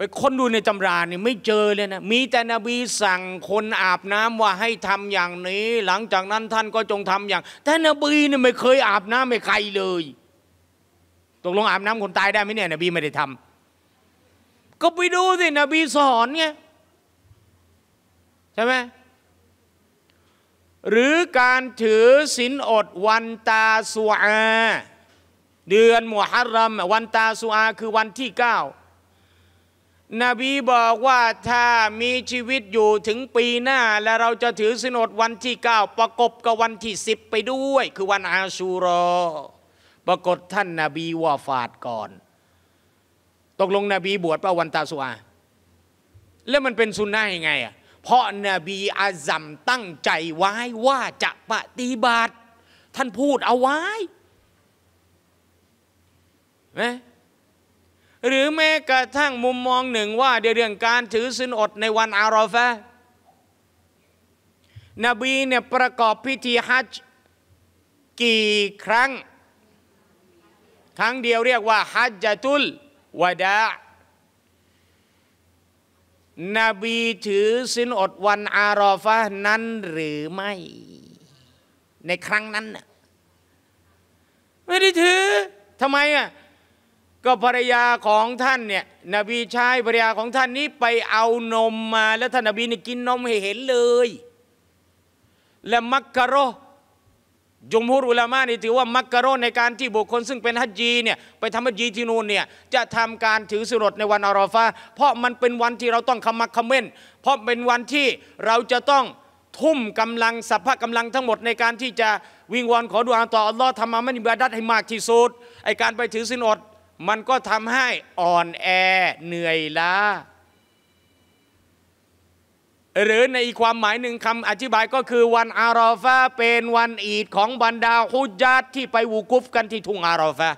ไปค้นดูในตำราเนี่ยไม่เจอเลยนะมีแต่นบีสั่งคนอาบน้ำว่าให้ทำอย่างนี้ หลังจากนั้นท่านก็จงทำอย่าง แต่นบีเนี่ยไม่เคยอาบน้ำไม่ใครเลยตกลงอาบน้ำคนตายได้ไหมเนี่ย นบีไม่ได้ทำ ก็ไปดูสินบีสอนไงใช่ไหมหรือการถือศีลอดวันตาสุอาเดือนมุฮัรรัมวันตาสุอา คือวันที่เก้านบีบอกว่าถ้ามีชีวิตอยู่ถึงปีหน้าและเราจะถือสนดวันที่ 9 ประกบกับวันที่ 10 ไปด้วย คือวันอาชูรอปรากฏท่านนาบีว่าฟาดก่อน ตกลงนบีบวชประวันตาสุอาแล้วมันเป็นสุนนะยังไงอ่ะเพราะนาบีอาซัมตั้งใจไว้ว่าจะปฏิบัติท่านพูดเอาไว้นะหรือแม้กระทั่งมุมมองหนึ่งว่าเรื่องการถือศีลอดในวันอารอฟะนบีเนี่ยประกอบพิธีฮัจ์กี่ครั้ง ครั้งเดียวเรียกว่าฮัจจตุลวดานบีถือศีลอดวันอารอฟะนั้น หรือไม่ ในครั้งนั้นน่ะไม่ได้ถือทำไมอ่ะก็ภรรยาของท่านเนี่ยนบีชายภรรยาของท่านนี้ไปเอานมมาแล้วท่านนบีนี่กินนมให้เห็นเลย และมักกะโรจุมฮุรุลามานี่ถือว่ามักกะโรในการที่บุคคลซึ่งเป็นฮัจจีเนี่ยไปทำฮัจจีที่นู่นเนี่ยจะทำการถือสุรดในวันอารอฟาเพราะมันเป็นวันที่เราต้องขมักขม้นเพราะเป็นวันที่เราจะต้องทุ่มกำลังสัพพะกำลังทั้งหมดในการที่จะวิงวอนขอดุอาต่ออัลลอฮ์ทำมาม่นอิบาดัดให้มากที่สุดไอการไปถือสินอดมันก็ทำให้อ่อนแอเหนื่อยล้าหรือในอีกความหมายหนึ่งคำอธิบายก็คือวันอารอฟาเป็นวันอีดของบรรดาฮุจัดที่ไปวูกุฟกันที่ทุ่งอารอฟา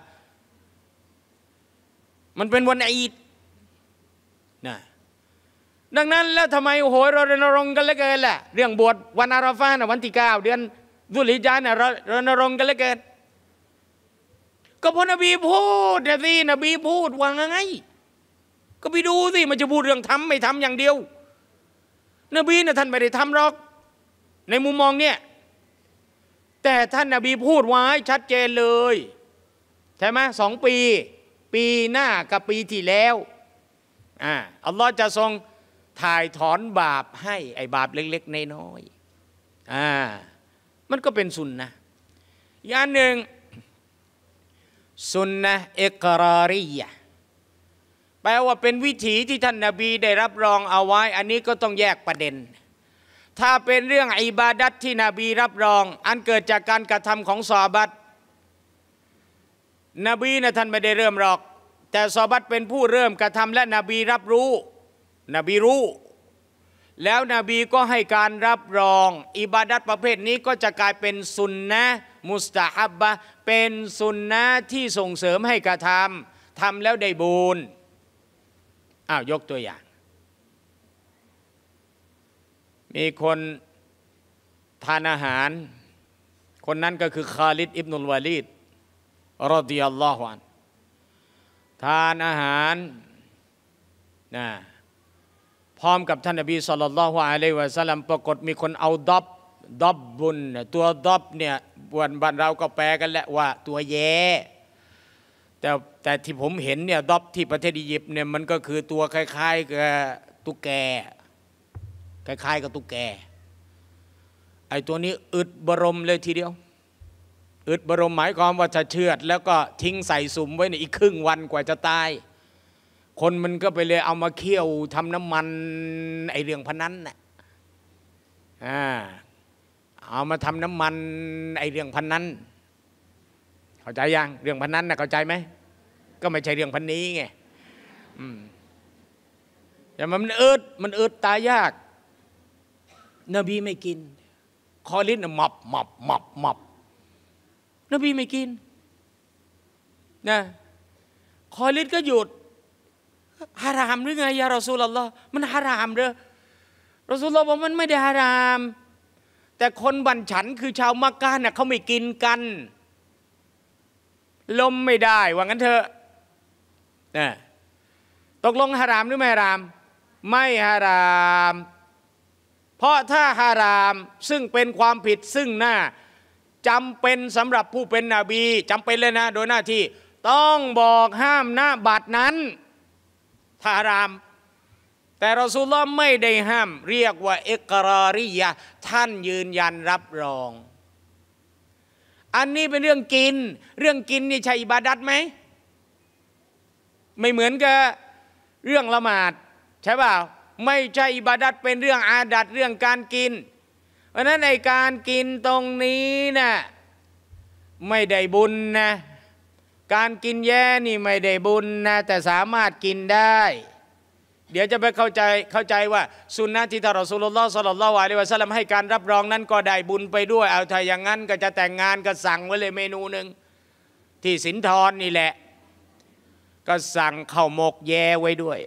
มันเป็นวันอีดนะดังนั้นแล้วทำไมโหยเราเรณรงค์กันเหลือเกินล่ะเรื่องบวชวันอาราฟานะวันที่เก้าเดือนดุลิจานะรณรงค์กันเหลือเกินก็พนบีพูดสินบีพูดว่าไงก็ไปดูสิมันจะพูดเรื่องทำไม่ทำอย่างเดียว นบีนะท่านไม่ได้ทำหรอก ในมุมมองเนี่ยแต่ท่านนบีพูดไว้ ชัดเจนเลยใช่ไหมสองปี ปีหน้ากับปีที่แล้วอ่าอัลลอฮ์จะทรงถ่ายถอนบาปให้ ไอบาปเล็กๆน้อยๆอ่ามันก็เป็นสุนนะอย่างหนึ่งสุนนะเอกรารียะแปลว่าเป็นวิถีที่ท่านนาบีได้รับรองเอาไว้ อันนี้ก็ต้องแยกประเด็น ถ้าเป็นเรื่องอิบาดัตที่นบีรับรอง อันเกิดจากการกระทำของซอบัตนบีนะท่านไม่ได้เริ่มหรอก แต่ซอบัตเป็นผู้เริ่มกระทำและนบีรับรู้ นบีรู้ แล้วนบีก็ให้การรับรอง อิบาดัตประเภทนี้ก็จะกลายเป็นสุนนะมุสตาฮับบะเป็นสุนนะที่ส่งเสริมให้กระทำทำแล้วได้บุญอ้าวยกตัวอย่าง มีคนทานอาหาร คนนั้นก็คือคาลิดอิบนุลวาลิดรอดิยัลลอฮุอันทานอาหารนะพร้อมกับ ท่านนบีสุลต่านละฮ์อะลัยวะสัลลัมปรากฏมีคนเอาดับดอบบุญตัวดอบเนี่ยวันบ้านเราก็แปลกันแหละว่า ตัวแย่แต่แต่ที่ผมเห็นเนี่ยดอบที่ประเทศอียิปต์เนี่ยมันก็คือตัวคล้ายๆกับตุ๊กแก คล้ายๆกับตุ๊กแกไอ้ตัวนี้ อึดบรมเลยทีเดียวอึดบรมหมายความว่าจะเชือด แล้วก็ทิ้งใส่สุมไว้ในอีกครึ่งวันกว่าจะตาย คนมันก็ไปเลยเอามาเคี่ยวทำน้ำมันไอเรื่องพนันนะ่ะอ่าเอามาทำน้ำมันไอเรื่องพันนั้น เข้าใจยังเรื่องพันนั้นนะเข้าใจไหมก็ไม่ใช่เรื่องพันนี้ไงแต่มันเอิดมันเอิดตายยาก นบีไม่กิน คอลิสนหมับหมับหมับหมับนบีไม่กินนะคอลิสก็หยุดฮารามหรือไงยารอซูลลอฮ์มันฮารามเด้อรอซูลลอฮ์บอกมันไม่ได้ฮารามแต่คนบันฉันคือชาวมักกะน่ยเขาไม่กินกัน ลมไม่ได้ว่างั้นเถอะนะตกลงฮารามหรือไม่ฮารามไม่ฮารามเพราะถ้าฮารามซึ่งเป็นความผิดซึ่งหน้าจำเป็นสำหรับผู้เป็นนบีจำเป็นเลยนะ โดยหน้าที่ ต้องบอกห้ามหน้าบัตรนั้นถ้าฮารามแต่รอซูลลอไม่ได้ห้าม เรียกว่าเอกราริยะท่านยืนยันรับรอง อันนี้เป็นเรื่องกิน เรื่องกินนี่ใช่อิบาดัตไหมไม่เหมือนกับเรื่องละหมาด ใช่เปล่าไม่ใช่อิบาดัตเป็นเรื่องอาดัตเรื่องการกิน เพราะนั้นในการกินตรงนี้นะ่ะไม่ได้บุญนะ การกินแย่นี่ไม่ได้บุญนะแต่สามารถกินได้เดี๋ยวจะไปเข้าใจ เข้าใจว่าสุนนะที่ท่านรอสุลลอฮ์สลลลอฮ์อะลัยวะสัลลัมให้การรับรองนั้น ก็ได้บุญไปด้วยเอาถ้าอย่างนั้นก็จะแต่งงานก็สั่งไว้เลยเมนูหนึ่งที่สินทรนี่แหละ ก็สั่งข้าวหมกแย่ไว้ด้วย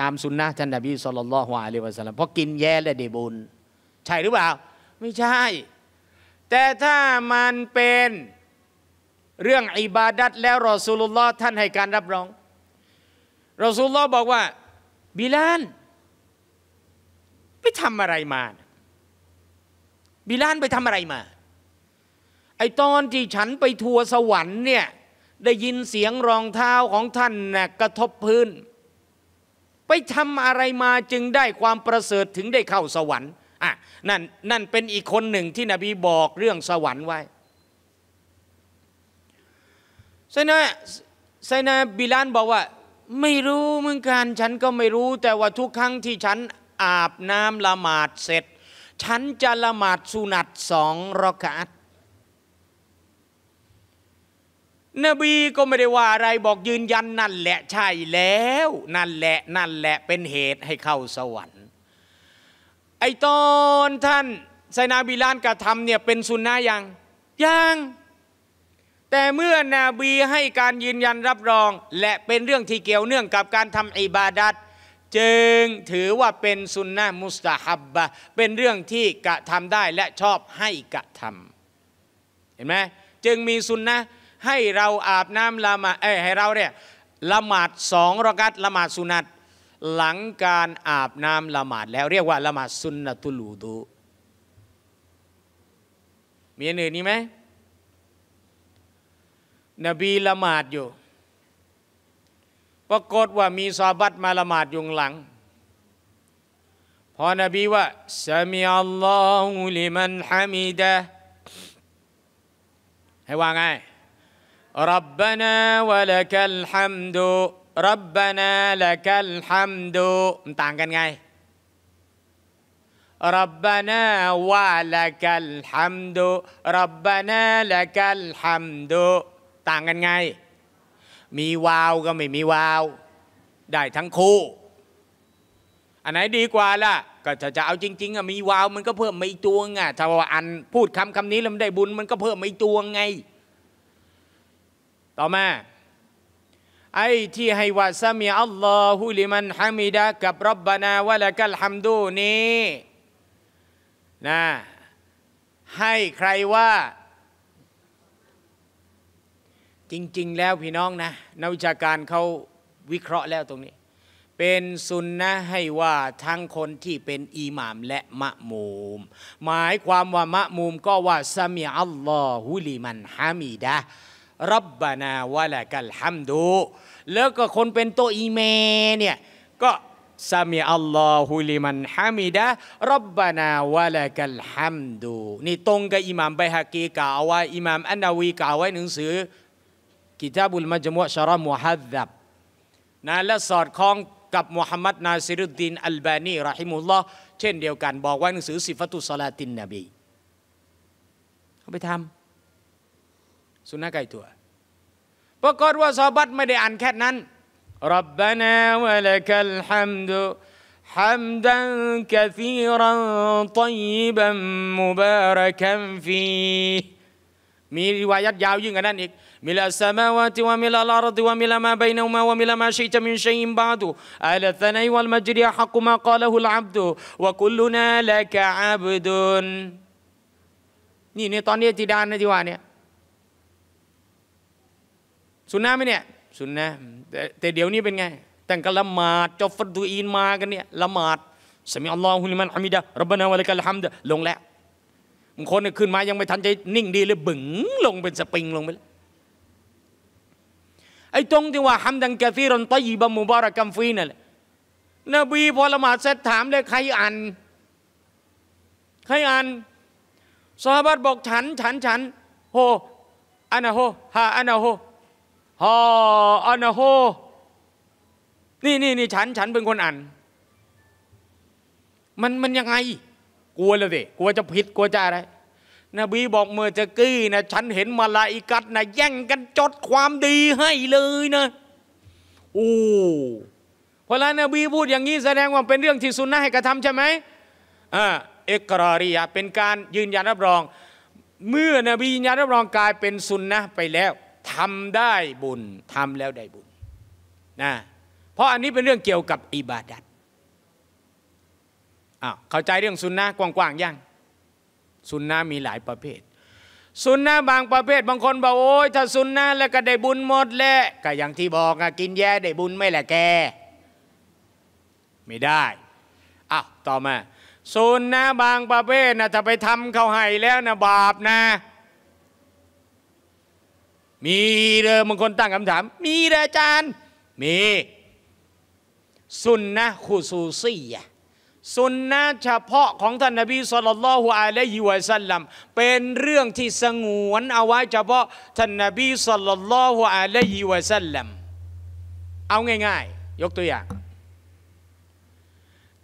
ตามสุนนะท่านนบีสุลลลอฮ์อะลัยวะสัลลัมเพราะกินแย่และได้บุญ ใช่หรือเปล่า ไม่ใช่ แต่ถ้ามันเป็นเรื่องอิบาดัตแล้วรอสุลลอฮ์ท่านให้การรับรองรอสุลลอฮ์บอกว่าบิลานไปทำอะไรมา บิลานไปทำอะไรมา ไอตอนที่ฉันไปทัวร์สวรรค์เนี่ยได้ยินเสียงรองเท้าของท่านนะ่ะกระทบพื้น ไปทำอะไรมาจึงได้ความประเสริฐถึงได้เข้าสวรรค์อ่ะนั่นนั่นเป็นอีกคนหนึ่งที่นบีบอกเรื่องสวรรค์ไว้ไซนาไซนาบิลานบอกว่าไม่รู้เหมือนกันฉันก็ไม่รู้แต่ว่าทุกครั้งที่ฉันอาบน้ำละหมาดเสร็จ ฉันจะละหมาดสุนัตสองรอกาตนบีก็ไม่ได้ว่าอะไรบอกยืนยันนั่นแหละใช่แล้ว นั่นแหละนั่นแหละเป็นเหตุให้เข้าสวรรค์ ไอตอนท่านไซนาบิลานกระทำเนี่ยเป็นสุนนะยังยังแต่เมื่อนาบีให้การยืนยันรับรอง และเป็นเรื่องที่เกี่ยวเนื่องกับการทำอิบาดัตจึงถือว่าเป็นสุนนะมุสตาฮับบะ เป็นเรื่องที่กระทำได้และชอบให้กระทำเห็นไหม จึงมีสุนนะให้เราอาบน้ำละมาเอ้ให้เราเนี่ยละหมาดสองรกัตละหมาดสุนัตหลังการอาบน้ำละหมาดแล้วเรียกว่าละหมาดสุนนะตุลูดูมีอันอื่นนี้ไหมนบีละหมาดอยู่ ปรากฏว่ามีซาบัตมาละหมาดอยู่หลัง พอนบีว่าสมิอัลลอฮุลิมันฮามิดะให้ว่าไงรับบนา วะละกัลฮัมดุรับบนาละกัลฮัมดุมันต่างกันไงรับบนา วะละกัลฮัมดุรับบนาละกัลฮัมดุต่างกันไง มีวาวก็ไม่มีวาว ได้ทั้งคู่ อันไหนดีกว่าล่ะก็จะเอาจริงๆอะมีวาวมันก็เพิ่มไม่ตัวไงถ้าว่าอันพูดคำคำนี้ แล้วมันได้บุญมันก็เพิ่มไม่ตัวไง ต่อมาไอ้ที่ให้วาสมีอัลลอฮุลิมันฮามิดะกับรับบานาวะละกัลฮัมดูนี้นะให้ใครว่าจริงๆ แล้วพี่น้องนะนักวิชาการเขาวิเคราะห์แล้วตรงนี้ เป็นสุนนะให้ว่าทั้งคนที่เป็นอิหมามและมะมูมหมายความว่ามะมูมก็ว่าสมิอัลลอฮุลิมันฮามีดะรับบานาวะละกัลฮัมดู แล้วก็คนเป็นโตอีเมเนี่ยก็สมีอัลลอฮุลิมันฮามิดะรับบานาวะละกัลฮัมดู นี่ตรงกับอิหมามไบฮากีกล่าวว่าอิหมามอันนาวีกล่าวไว้หนังสือกิตาบุลมัจมุชรอมุฮัดดับนะและสอดคล้องกับมุฮัมมัดนาซิรุดดินอัลบานีรอฮิมุลลอฮ์เช่นเดียวกันบอกไว้หนังสือสิฟตุสลาตินนบีเขาไปทำสุนนะไกลตัวปรากฏว่าซอบัตไม่ได้อ่านแค่นั้นรับบานาวะลักัลฮัมดุ حمدا كثيرا طيبا مباركا فيه มีริวายัดยาวยิ่งกว่านั้นอีกมิลาสมาวาติวามิลาลารดิวามิลามาบนุมาวามิลามาชัยตมินชัยบาดุอัลทนัยวัลมัจริยะฮักุมะกาละฮุลอับดุวะคุลุนาละกะอับดุนนี่ในตอนนี้จีดานนะจีวาเนี่ยสุนนะไหมเนี่ยสุนนะแต่เดี๋ยวนี้เป็นไงแต่งกละหมาดจอฟัดดูอีนมากันเนี่ยละหมาดสมิอัลลอฮุลิมันฮามิดะรับบานาวะลิกัลฮัมดะลงแล้วบางคนเนี่ยขึ้นมายังไม่ทันใจนิ่งดีเลยบึ๋งลงเป็นสปริงลงไปเลยไอ้ตรงที่ว่าฮัมดังกะซีรอนตอยีบะมุบารักัมฟีนั่นแหละนบีพอละหมาดเสร็จถามเลยใครอ่านใครอ่านซาบัดบอกฉันฉันฉันโฮอานาโฮฮาอานาโฮฮาอานาโฮนี่นี่นี่ฉันฉันเป็นคนอ่าน มันมันยังไงกลัวเลยดิกลัวจะผิดกลัวจะอะไรนบีบอกเมื่อจะกี้นะฉันเห็นมาลาอิกัดนะแย่งกันจดความดีให้เลยนะโอ้เพราะนั้นนบีพูดอย่างนี้แสดงว่าเป็นเรื่องที่สุนนะให้กระทำใช่ไหมอ่าเอกรารียเป็นการยืนยันรับรอง เมื่อนบียืนยันรับรองกลายเป็นสุนนะไปแล้วทำได้บุญทำแล้วได้บุญนะเพราะอันนี้เป็นเรื่องเกี่ยวกับอิบาดัตอ้าวเข้าใจเรื่องสุนนะกว้างๆยังสุนนะมีหลายประเภทสุนนะบางประเภทบางคนบอกโอ้ยถ้าสุนนะแล้วก็ได้บุญหมดแหละก็อย่างที่บอกอะกินแย่ได้บุญไม่แหละแกไม่ได้อ้าวต่อมาสุนนะบางประเภทนะถ้าไปทำเขาให้แล้วนะบาปนะ มีเลยบางคนตั้งคำถาม มีเลยอาจารย์ มีสุนนะคูซูซี่อะสุนนะเฉพาะของท่านนบีสุลต่านละฮุอะลัยฮิวะสัลลัมเป็นเรื่องที่สงวนเอาไว้ เฉพาะท่านนบีสุลต่านละฮุอะลัยฮิวะสัลลัมเอาง่าย ๆ ยกตัวอย่าง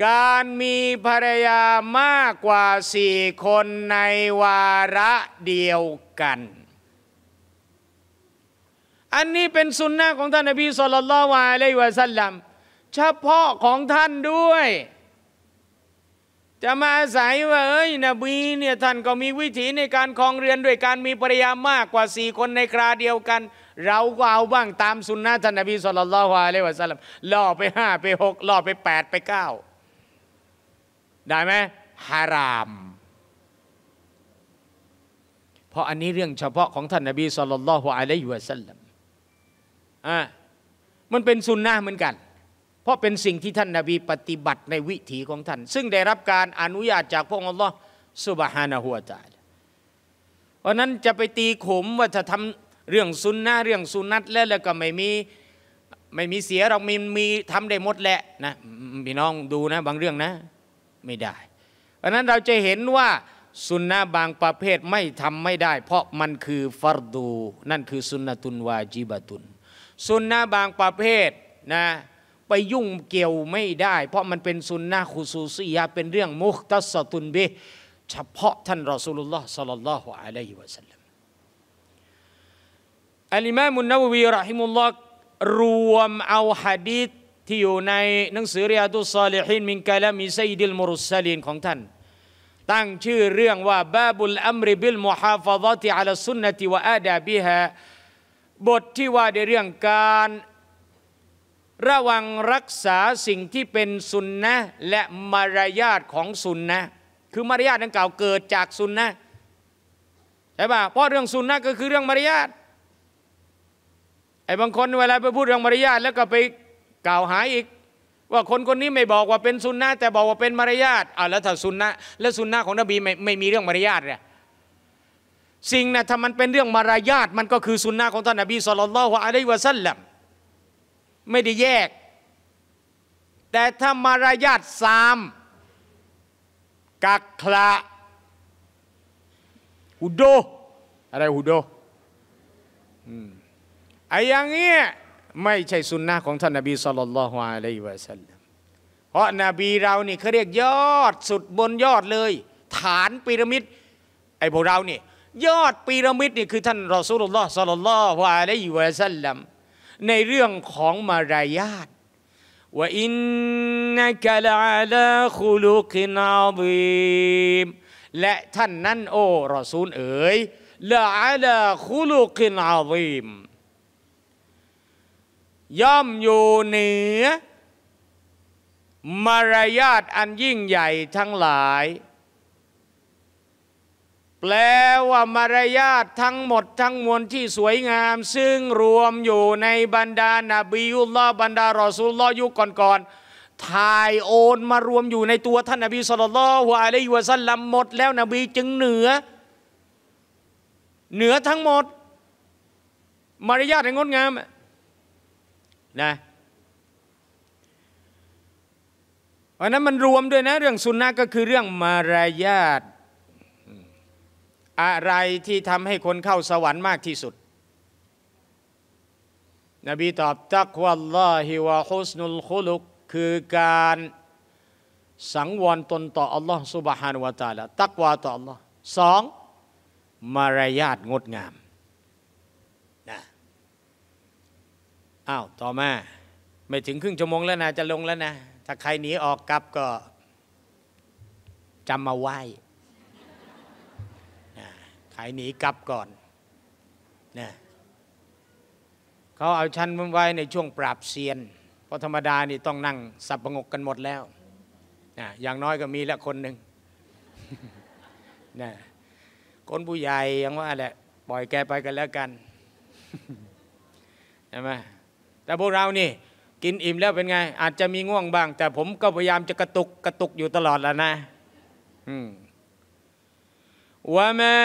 การมีภรรยามากกว่าสี่คนในวาระเดียวกัน อันนี้เป็นสุนนะของท่านนบีสุลต่านละฮุอะลัยฮิวะสัลลัมเฉพาะของท่านด้วยจะมาอาศัยว่าเอ้ยนบีเนี่ยท่านก็มีวิถีในการคลองเรือนด้วยการมีภรรยามากกว่าสี่คนในคราเดียวกัน เราก็เอาบ้างตามสุนนะท่านนบีสุลต่านละฮะอะลวะสัลลัมล่อไปห้าไปหกล่อไปแปดไปเก้าได้ไหมฮาราม เพราะอันนี้เรื่องเฉพาะของท่านนบีสุลต่านละฮะอะลยวะสัลลัมอ่ามันเป็นสุนนะเหมือนกันเพราะเป็นสิ่งที่ท่านนาบีปฏิบัติในวิถีของท่าน ซึ่งได้รับการอนุญาตจากพระองค์อัลลอฮ์สุบฮานะฮุวาจาเพราะนั้นจะไปตีขมว่าจะทำเรื่องซุนนะเรื่องซุนนัต แล้วแล้วก็ไม่มีไม่มีเสียเรามีมีทำได้หมดแหละนะพี่น้องดูนะบางเรื่องนะ ไม่ได้ เพราะนั้นเราจะเห็นว่าสุนนะบางประเภทไม่ทำไม่ได้ เพราะมันคือฟารดู นั่นคือสุนนะตุนวาจิบะตุนสุนนะบางประเภทนะไปยุ่งเกี่ยวไม่ได้ เพราะมันเป็นสุนนะคุซูซียาเป็นเรื่องมุคตัสตุนเบเฉพาะท่านรอสูลุลลอฮ์สัลลัลลอฮุอะลัยฮิวะสัลลัมอัลิมามุนนบวีรอฮิมุลลอฮ์รวมเอาฮะดีษที่อยู่ในหนังสือเรียดุสซาลิฮินมินกาลามิซัยดิลมุรุสซาลีนของท่านตั้งชื่อเรื่องว่าบาบุลอัมริบิลมุฮาฟะดะติอัลสุนนะติวะอาดาบิฮะบทที่ว่าในเรื่องการระวังรักษาสิ่งที่เป็นสุนนะและมารยาทของสุนนะคือมารยาทดังกล่าวเกิดจากสุนนะใช่ป่ะเพราะเรื่องสุนนะก็คือเรื่องมารยาทไอ้บางคนเวลาไปพูดเรื่องมารยาทแล้วก็ไปกล่าวหาอีก ว่าคนคนนี้ไม่บอกว่าเป็นสุนนะแต่บอกว่าเป็นมารยาทอ่าแล้วถ้าสุนนะแล้วสุนนะของนบีไม่ไม่มีเรื่องมารยาทเนี่ยสิ่งนะถ้ามันเป็นเรื่องมารยาทมันก็คือสุนนะของท่านนบีสุลต่านละฮ์อะลัยวะสัลลัมไม่ได้แยก แต่ถ้ามารยาทสามกักคละฮุดโด อะไรฮุดโดไอ้อย่างเงี้ยไม่ใช่สุนนะของท่านนบีสุลต่านละฮ์อะลัยวะสัลลัมเพราะนาบีเรานี่เขาเรียกยอดสุดบนยอดเลย ฐานพีระมิด ไอ้พวกเราเนี่ยยอดพีระมิดนี่คือท่านรอสูลุลลอฮ์สลลัลลอฮุอะลัยวะสัลลัมในเรื่องของมารยาทว่าอินนักลาลาคุลุกินาบีม และท่านนั้นโอ้รอซูลเอ๋ยละอาลาคุลุกินาบีมย่อมอยู่เหนือมารยาทอันยิ่งใหญ่ทั้งหลายแปลว่ามารยาททั้งหมด ทั้งมวลที่สวยงาม ซึ่งรวมอยู่ในบรรดานาบิอุลลอฮ์บรรดารอซูลลอฮยุคก่อน ๆ ถ่ายโอนมารวมอยู่ในตัวท่าน นบีสุลต่านลฮ์อะลัยฮิวะซัลลัมหมด แล้ว นบีจึงเหนือ เหนือทั้งหมด มารยาทในงดงามนะเพราะนั้นมันรวมด้วยนะเรื่องสุนนะก็คือเรื่องมารยาทอะไรที่ทำให้คนเข้าสวรรค์มากที่สุด นบีตอบตักวัลลอฮิวะฮุสนุลคุลุกคือการสังวรตนต่ออัลลอฮ์สุบฮานวะตาละตักวาต่ออัลลอฮ์สอง มารยาทงดงามนะอ้าวต่อมา ไม่ถึงครึ่งชั่วโมงแล้วนะจะลงแล้วนะถ้าใครหนีออกกลับก็จำมาไหว้ายหนีกลับก่อนเนี่ยเขาเอาชั้นไว้ในช่วงปราบเซียนเพราะธรรมดานี่ต้องนั่งสับประงกกันหมดแล้ว นะ อย่างน้อยก็มีละคนหนึ่งนะคนผู้ใหญ่ยังว่าแหละปล่อยแกไปกันแล้วกัน ใช่ไหมแต่พวกเรานี่กินอิ่มแล้วเป็นไง อาจจะมีง่วงบ้าง แต่ผมก็พยายามจะกระตุกกระตุกอยู่ตลอดแล้วนะ อืม وما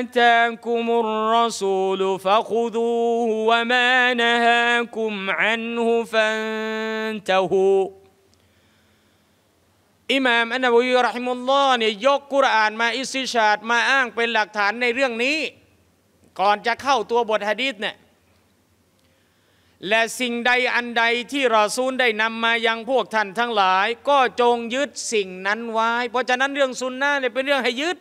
آتاكم الرسول فخذوه وما نهاكم عنه فانتهوا อิหม่ามอันนบุยรฮิมุลลอฮ์เนี่ยยกกุรอานมาอิสิชาดมาอ้างเป็นหลักฐานในเรื่องนี้ ก่อนจะเข้าตัวบทฮะดีษเนี่ยและสิ่งใดอันใดที่รอซูลได้นำมายังพวกท่านทั้งหลาย ก็จงยึดสิ่งนั้นไว้ เพราะฉะนั้นเรื่องซุนนะเนี่ยเป็นเรื่องให้ยึด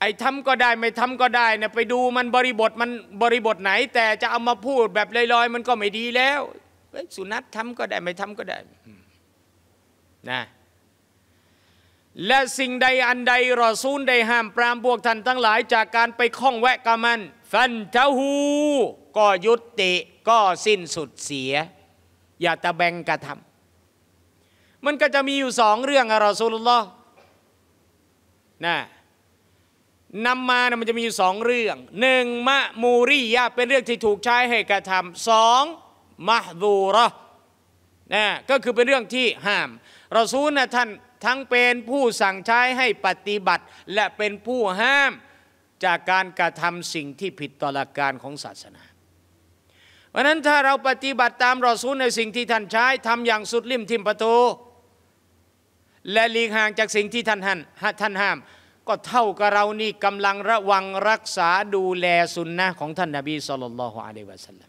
ไอ้ทำก็ได้ไม่ทำก็ได้เนี่ยไปดูมันบริบทมันบริบทไหน แต่จะเอามาพูดแบบลอยๆมันก็ไม่ดีแล้วสุนัตทำก็ได้ไม่ทำก็ได้นะและสิ่งใดอันใดรอซูลได้ห้ามปรามพวกท่านทั้งหลายจากการไปข้องแวะกับมันฟันเทหูก็ยุติก็สิ้นสุดเสีย อย่าตะแบงกระทำมันก็จะมีอยู่สองเรื่องอะรอซูลุลลอฮ์นะนำมานะมันจะมีอยู่สองเรื่องหนึ่งมะมูริยะเป็นเรื่องที่ถูกใช้ให้กระทำสองมะดูระนะก็คือเป็นเรื่องที่ห้ามเราซูลนะท่านทั้งเป็นผู้สั่งใช้ให้ปฏิบัติ และเป็นผู้ห้ามจากการกระทำสิ่งที่ผิดต่อหลักการของศาสนา เพราะนั้นถ้าเราปฏิบัติตามรอซูลในสิ่งที่ท่านใช้ทำอย่างสุดริมทิมประตูและหลีกห่างจากสิ่งที่ท่านห้ามท่านห้ามก็เท่ากับเรานี่กำลังระวังรักษาดูแลสุนนะของท่านนาบีสุลต่านละฮ์อะลัยวะสัลลัม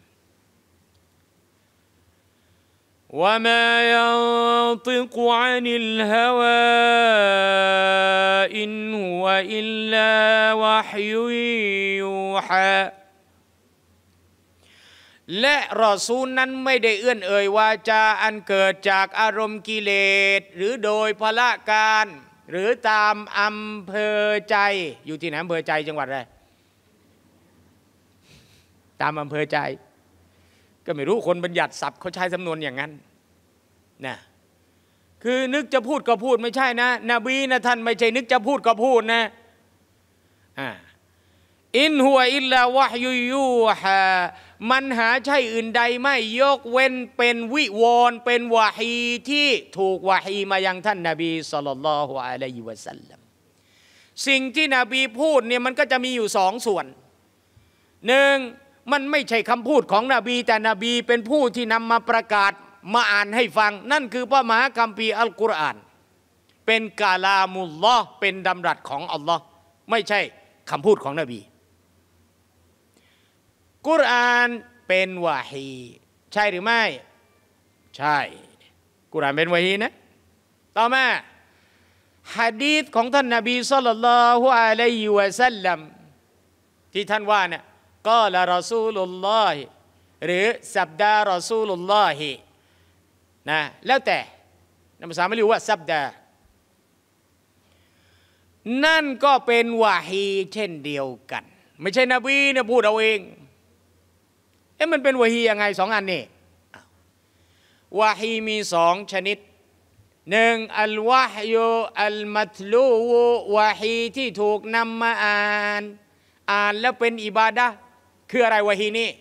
وما ينطق عن الهوى إن هو إلا وحي يوحى และรอซูลนั้นไม่ได้เอื้อนเอ่ยวาจาอันเกิดจากอารมณ์กิเลสหรือโดยพละการ หรือตามอำเภอใจ อยู่ที่ไหนอำเภอใจจังหวัดอะไรตามอำเภอใจก็ไม่รู้คนบัญญัติศัพท์เขาใช้สำนวนอย่างนั้นนะคือนึกจะพูดก็พูดไม่ใช่นะนบีนะท่านไม่ใช่นึกจะพูดก็พูดนะอ่าอินหัวอิลลาวะยุยูฮะมันหาใช่อื่นใดไม่ยกเว้นเป็นวิวร เป็นวาฮีที่ถูกวาฮีมายังท่านนาบีสุลต่านละฮ์อะลัยฮิวะสัลลัมสิ่งที่นบีพูดเนี่ย มันก็จะมีอยู่สองส่วน หนึ่งมันไม่ใช่คำพูดของนบี แต่นบีเป็นผู้ที่นำมาประกาศมาอ่านให้ฟัง นั่นคือพระมหาคัมภีร์อัลกุรอานเป็นกาลามุลลอฮ์เป็นดำรัสของอัลลอฮ์ไม่ใช่คำพูดของนบี กุรอานเป็นวาฮีใช่หรือไม่ ใช่ กุรอานเป็นวาฮีนะ ต่อมาฮะดีษของท่านนบีสัลลัลลอฮุอะลัยฮิวะสัลลัมที่ท่านว่าเนี่ยกอลารอซูลุลลอฮิหรือสับดารอซูลุลลอฮินะแล้วแต่นภาษาไม่รู้ว่าสับดานั่นก็เป็นวาฮีเช่นเดียวกัน ไม่ใช่นบีเนี่ยพูดเอาเองเอ๊ะมันเป็นวาฮียังไงสองอันนี่วาฮีมีสองชนิดหนึ่งอัลวาฮยูอัลมัตลูวาฮีที่ถูกนำมาอ่าน อ่านแล้วเป็นอิบาดะคืออะไรวะฮีนี่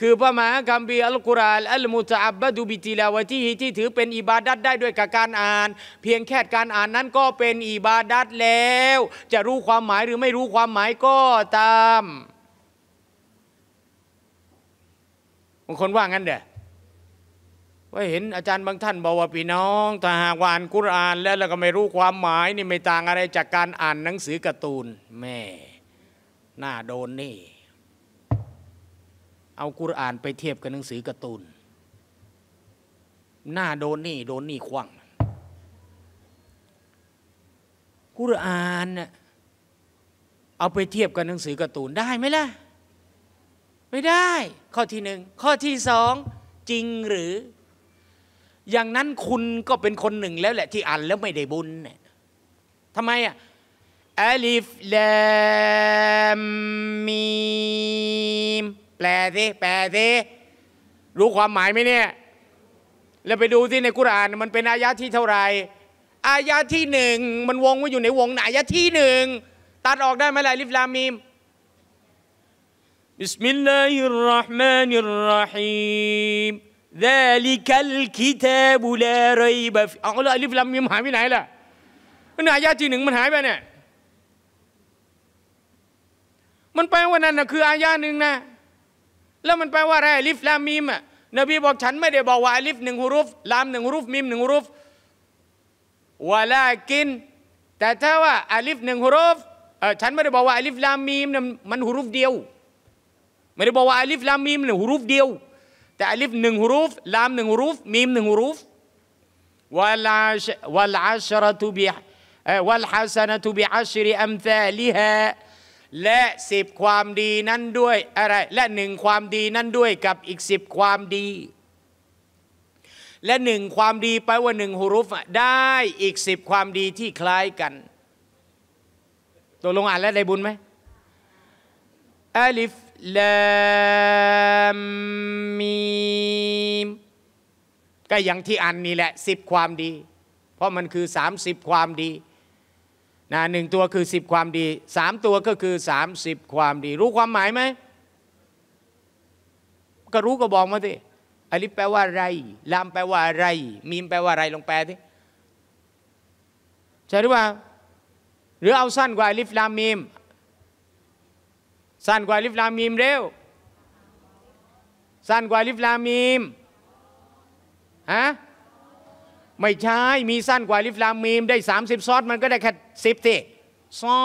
คือพระมหาคัมภีร์อัลกุรอานอัลมุตอับบะดูบิติลาวะที่ที่ถือเป็นอิบาดัตได้ด้วยกับการอ่าน เพียงแค่การอ่านนั้นก็เป็นอิบาดัตแล้ว จะรู้ความหมายหรือไม่รู้ความหมายก็ตามบางคนว่างั้นเด้อว่าเห็นอาจารย์บางท่านบอกว่าพี่น้องถ้าหากว่าอ่านกุรอาน แล้วเราก็ไม่รู้ความหมายนี่ไม่ต่างอะไรจากการอ่านหนังสือการ์ตูนแม่น่าโดนนี่เอากุรอานไปเทียบกับหนังสือการ์ตูน หน้าโดนนี่โดนนี่ควางกุรอานเน่ยเอาไปเทียบกับหนังสือการ์ตูนได้ไหมล่ะ ไม่ได้ ข้อที่หนึ่งข้อที่สองจริงหรือ อย่างนั้นคุณก็เป็นคนหนึ่งแล้วแหละที่อ่านแล้วไม่ได้บุญเนี่ยทำไมอ่ะอลิฟลามมีมแปลสิแปลสิรู้ความหมายไหมเนี่ย แล้วไปดูที่ในกุราน มันเป็นอายะที่เท่าไหร่อายะที่หนึ่ง มันวงไว้อยู่ในวงไหนอายะที่หนึ่งตัดออกได้ไหมล่ะลิฟลามีมบิสมิลลาฮิรราะห์มานิรราะฮีม ذلك الكتاب لا ريب في เอาลวลิฟลามีมหายไปไหนล่ะมันอายะที่หนึ่งมันหายไปเนี่ยมันแปลว่านั่นนะคืออายะหนึ่งนะแล้วมันแปลว่าอะไรลิฟ ลามมิมอ่ะ นบีบอกฉันไม่ได้บอกว่าลิฟหนึ่งฮุรุฟลามหนึ่งฮุรุฟมิมหนึ่งฮุรุฟว่าลากินแต่ถ้าว่าอลิฟหนึ่งฮุรุฟเออฉันไม่ได้บอกว่าอลิฟ ลามมีมมันฮุรุฟเดียว ไม่ได้บอกว่าอลิฟ ลามมีมหนึ่งฮุรุฟเดียว แต่อลิฟหนึ่งฮุรุฟลามหนึ่งฮุรุฟมีมหนึ่งฮุรุฟว่าลาชวะลาชรตุบิวะลฮัสนะตุบิอัชริอัมซาลิฮาและสิบความดีนั้นด้วย อะไร และหนึ่งความดีนั้นด้วยกับอีกสิบความดี และหนึ่งความดีไปว่าหนึ่งฮุรุฟได้อีกสิบความดีที่คล้ายกัน ตัวลงอ่านแล้วได้บุญไหมอัลิฟลามมีม ก็อย่างที่อ่านนี่แหละสิบความดี เพราะมันคือสามสิบความดีนะหนึ่งตัวคือ 10 ความดีสามตัวก็คือ30 ความดีรู้ความหมายไหมก็รู้ก็บอกมาสิอลิฟแปลว่าอะไรลามแปลว่าอะไร มีมแปลว่าอะไรลองแปลสิใช่หรือเปล่าหรือเอาสั้นกว่าอลิฟลามมีม สั้นกว่าอลิฟลามมีมเร็ว สั้นกว่าอลิฟลามมีมฮะไม่ใช่มีสั้นกว่าลิฟลามมีมได้30ซอสมันก็ได้แค่สิบสิซอ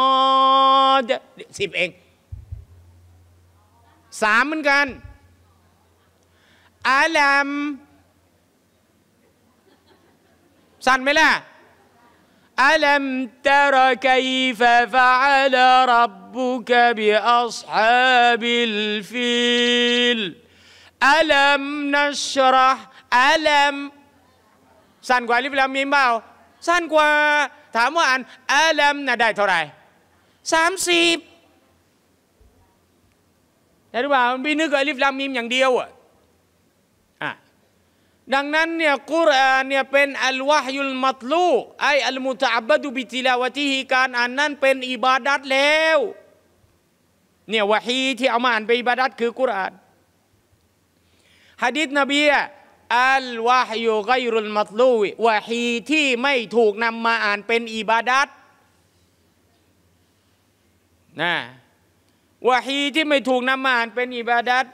สสิบเองสามเหมือนกันอาลามสั้นไหมล่ะอัลัมตระคีฟะฟะลรับบุกบิอัศฮับิลฟิลอัลัม นัชรห์อัลัมสั้นกว่าลิฟลามีมเบาสั้นกว่าถามว่าอ่านอาลัมนะได้เท่าไหร่สามสิบแด่รู้เปล่าพี่นึกกับลิฟลามีมอย่างเดียวอ่ะ ดังนั้นเนี่ยกุรอานเนี่ยเป็นอัลวะฮยุลมัตลูไออัลมุตะอับบดุบิติลาวะที่การอ่านนั้นเป็นอิบาดัดแล้ว เนี่ยวะฮีที่เอามาอ่านไปอิบาดัดคือกุรอานฮะดิษนบีอ่ะอัลวาฮิยูไกรุลมัตลูวะฮีที่ไม่ถูกนำมาอ่านเป็นอิบาดัตนะวะฮีที่ไม่ถูกนำมาอ่านเป็นอิบาดัต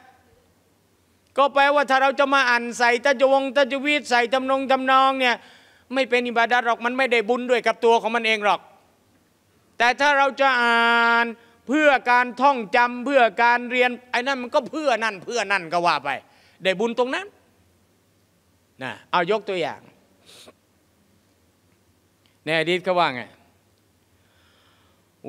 ก็แปลว่าถ้าเราจะมาอ่านใส่ตะจวงตะจวีตใส่จำนงจำนองเนี่ยไม่เป็นอิบาดัตหรอกมันไม่ได้บุญด้วยกับตัวของมันเองหรอก แต่ถ้าเราจะอ่านเพื่อการท่องจำเพื่อการเรียนไอ้นั่นมันก็เพื่อนั่น เพื่อนั่นก็ว่าไป ได้บุญตรงนั้นนะเอายกตัวอย่างในอดีตก็ว่าไง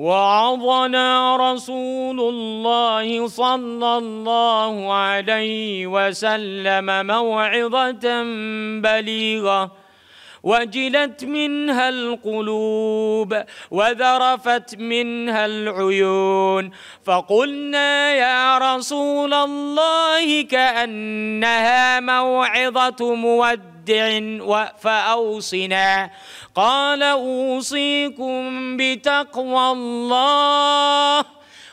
وعظنا رسول الله صلى الله عليه وسلم موعظة بليغة وجلت منها القلوب وذرفت منها العيون فقلنا يا رسول الله كأنها موعظة مودع فأوصنا قال أوصيكم بتقوى الله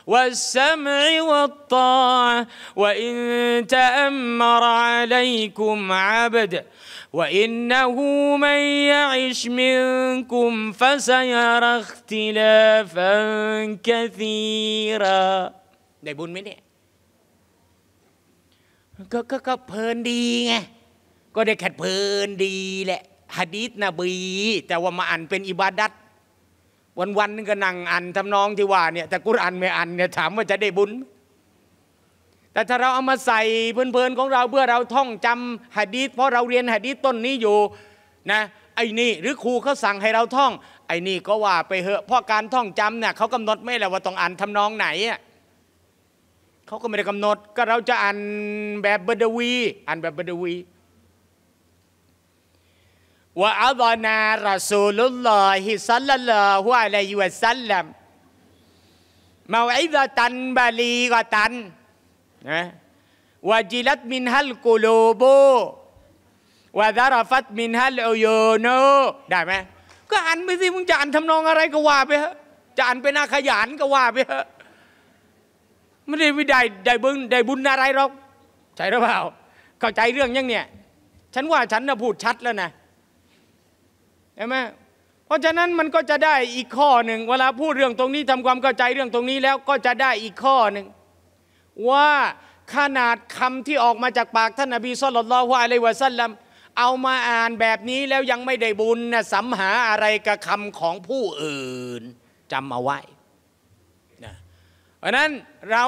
والسمع والطاعة وإن تأمر عليكم عبد وإنه من يعش منكم فسيرى اختلافا كثيرا ได้บุญไหมเนี่ย ก็ก็ก็เพลินดีไง ก็ได้แค่เพลินดีแหละฮะดีษนบีแต่ว่ามาอ่านเป็นอิบาดัตวันวันึงก็นั่งอ่านทำนองที่ว่าเนี่ย แต่กุรอานไม่อ่านเนี่ยถามว่าจะได้บุญแต่ถ้าเราเอามาใส่เพลินๆของเราเพื่อเราท่องจำหะดีษเพราะเราเรียนหะดีษต้นนี้อยู่นะไอ้นี่หรือครูเขาสั่งให้เราท่อง ไอ้นี่ก็ว่าไปเหอะเพราะการท่องจำเนี่ยเขากำหนดไม่แล้วว่าต้องอ่านทำนองไหนเขาก็ไม่ได้กำหนดก็เราจะอ่านแบบบดวีอ่านแบบบดวีว่าอัลนารัสูลุลลอฮิสัลลัลลอฮุอะลัยฮิวะสัลลัมมาอิดะตันบาลีกะตันนะวาจิลัตมินฮัลกูโลโบวาดารฟัตมินฮัลโอโยโนได้ไหม ก็อ่านไปสิมึงจะอ่านทำนองอะไรก็ว่าไปฮะจะอ่านเป็นอาขยานก็ว่าไปฮะ ไม่ได้ไม่ได้ได้บุญได้บุญอะไรหรอกใช่หรือเปล่า เข้าใจเรื่องยังเนี่ย ฉันว่าฉันน่ะพูดชัดแล้วนะใช่ไหมเพราะฉะนั้นมันก็จะได้อีกข้อหนึ่งเวลาพูดเรื่องตรงนี้ทำความเข้าใจเรื่องตรงนี้แล้วก็จะได้อีกข้อหนึ่งว่าขนาดคำที่ออกมาจากปากท่านอบีสุลลอา์ล่ฮอะลัยวะซัลลัมเอามาอ่านแบบนี้แล้วยังไม่ได้บุญนะสัมหาอะไรกับคำของผู้อื่นจำเอาไว้นะเพราะนั้นเรา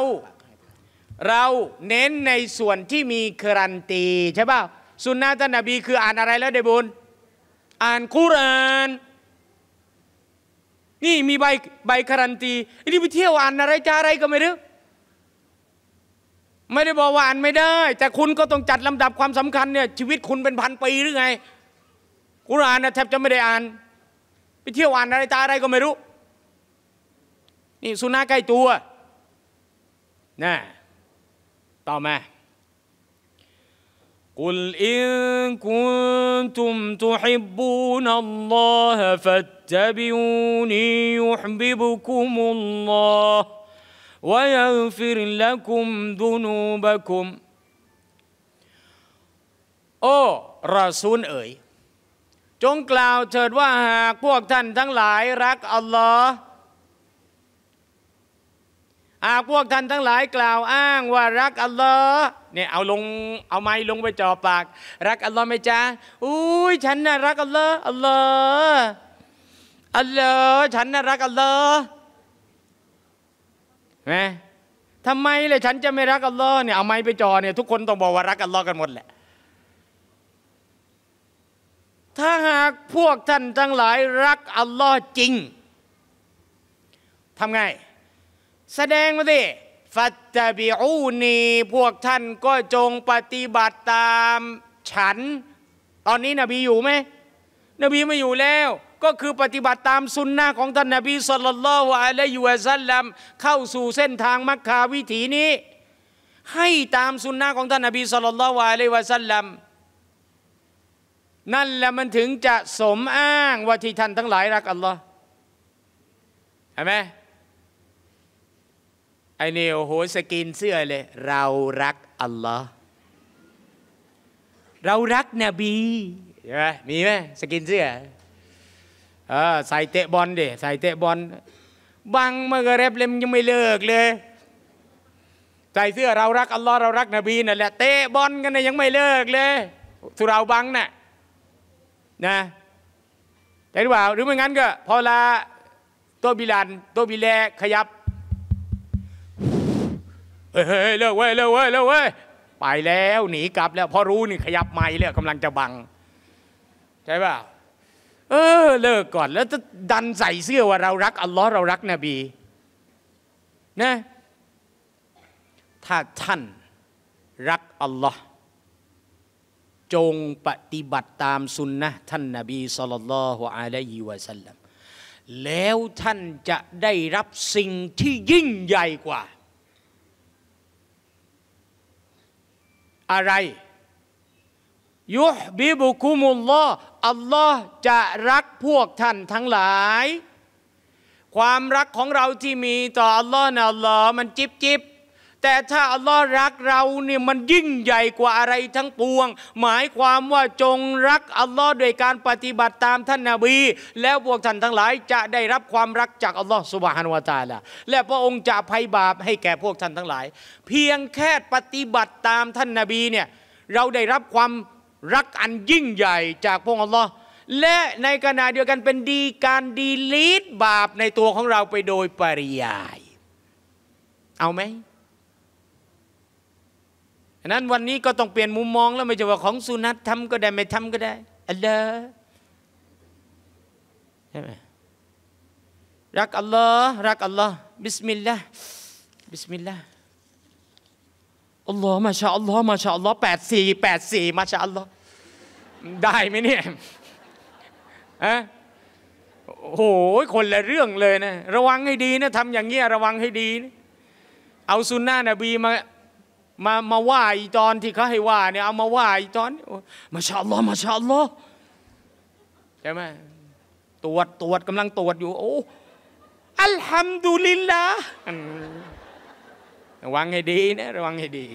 เราเน้นในส่วนที่มีครันตี ใช่ป่าสุนนะท่านนบีคืออ่านอะไรแล้วได้บุญอ่านคุราน นี่มีใบใบครันตีนี่ไปเที่ยวอ่านอะไรจะอะไรก็ไม่รู้ไม่ได้บอกว่าอ่านไม่ได้ แต่คุณก็ต้องจัดลำดับความสำคัญเนี่ยชีวิตคุณเป็นพันปีหรือไงกุรอานนะแทบจะไม่ได้อ่านไปเที่ยวอ่านอะไรตาอะไรก็ไม่รู้ นี่สุนัขใกล้ตัวนะต่อมา قل إن كنتم تحبون الله فاتبعوني يحببكم الله ويغفر لكم ذنوبكم โอ้รอซูลเอ๋ยจงกล่าวเถิดว่าหากพวกท่านทั้งหลายรักอัลลอฮ์หากพวกท่านทั้งหลายกล่าวอ้างว่า รักอัลลอฮ์เนี่ยเอาลงเอาไม้ลงไปจ่อปาก รักอัลลอฮ์ไหมจ๊ะอุ้ยฉันน่ะรักอัลลอฮ์อัลลอฮ์อัลลอฮ์ฉันน่ะรักอัลลอฮ์นะทำไมเลยฉันจะไม่รักอัลลอฮ์เนี่ยเอาไม้ไปจอเนี่ยทุกคนต้องบอกว่า รักอัลลอฮ์กันหมดแหละ ถ้าหากพวกท่านทั้งหลายรักอัลลอฮ์จริง ทำไง แสดงมาสิฟัตตบิอูนี พวกท่านก็จงปฏิบัติตามฉัน ตอนนี้นบีอยู่ไหม นบีไม่อยู่แล้วก็คือปฏิบัติตามสุนนะของ ท่านนบีสุลต่านละอะลัยฮิวะซัลลัมเข้าสู่เส้นทางมักคาวิถีนี้ ให้ตามสุนนะของท่านนบีสุลต่านละอะลัยฮิวะซัลลัมนั่นแหละมันถึงจะสมอ้างว่าที่ท่านทั้งหลายรักอัลลอฮ์เห็นไหมไอเนี่โอ้โหสกินเสื้อเลยเรารักอัลลอฮ์เรารักนบีใช่ไหมมีไหมสกินเสื้อใส่เตะบอลเดใส่เตะบอลบังมื่อแรบเล็มยังไม่เลิกเลยใส่เสื้อเรารัก อัลลอฮ์เรารักนบีนั่นแหละเตะบอลกันนะยังไม่เลิกเลย สุราบังนะ่ะนะแต่หรือเปล่าหรือไม่งั้นก็พอลาตัวบิลันตัวบิแล ขยับเฮ้ยเลิกเว้ยเลิกเว้ยเลิกเว้ยไปแล้วหนีกลับแล้ว พอรู้นี่ ขยับไม่เลยกำลังจะบัง ใช่ป่ะเออเลิกก่อนแล้วจะดันใส่เสื้อว่าเรารัก อัลลอฮ์เรารักนบีนะถ้าท่านรักอัลลอฮ์จงปฏิบัติตามสุนนะท่านนบีสัลลัลลอฮุอะลัยฮิวะสัลลัมแล้วท่านจะได้รับสิ่งที่ยิ่งใหญ่กว่า อะไรยุบิบุคุมุลลออัลลอฮ์จะรักพวกท่านทั้งหลายความรักของเราที่มีต่ออัลลอฮ์นะอัลลอฮ์มันจิบจิบแต่ถ้าอัลลอฮ์รักเราเนี่ยมันยิ่งใหญ่กว่าอะไรทั้งปวง หมายความว่าจงรักอัลลอฮ์โดยการปฏิบัติตามท่านนาบี แล้วพวกท่านทั้งหลายจะได้รับความรักจากอัลลอฮ์สุบฮานวะตาละและพระองค์จะภัยบาปให้แก่พวกท่านทั้งหลาย เพียงแค่ปฏิบัติตามท่านนาบีเนี่ยเราได้รับความรักอันยิ่งใหญ่จากพระองค์อัลลอฮ์และในขณะเดียวกันเป็นดีการดีลีดบาปในตัวของเราไปโดยปริยายเอาไหมันนั้นวันนี้ก็ต้องเปลี่ยนมุมมองแล้วไม่ใช่ว่าของสุนัตทำก็ได้ไม่ทำก็ได้อัลลอฮ์ใช่ไหมรักอัลลอฮ์รักอัลลอฮ์บิสมิลลาห์บิสมิลลาห์อัลลอฮ์มาชาอัลลอฮ์มาชาอัลลอฮ์แปดสี่แปดสี่มาชาอัลลอฮ์ได้ไหมเนี่ยอะโอ้โหคนละเรื่องเลยนะระวังให้ดีนะทำอย่างเงี้ยระวังให้ดีนะเอาซุนนะนบีมา มามาว่าอีตอนที่เขาให้ว่าเนี่ยเอามาว่าอีตอนมาชาอัลลอฮ์มาชาอัลลอฮ์ใช่ไหมตรวจตรวจกำลังตรวจอยู่โอ้ อัลฮัมดุลิลลาห์ระวังให้ดีนะระวังให้ดี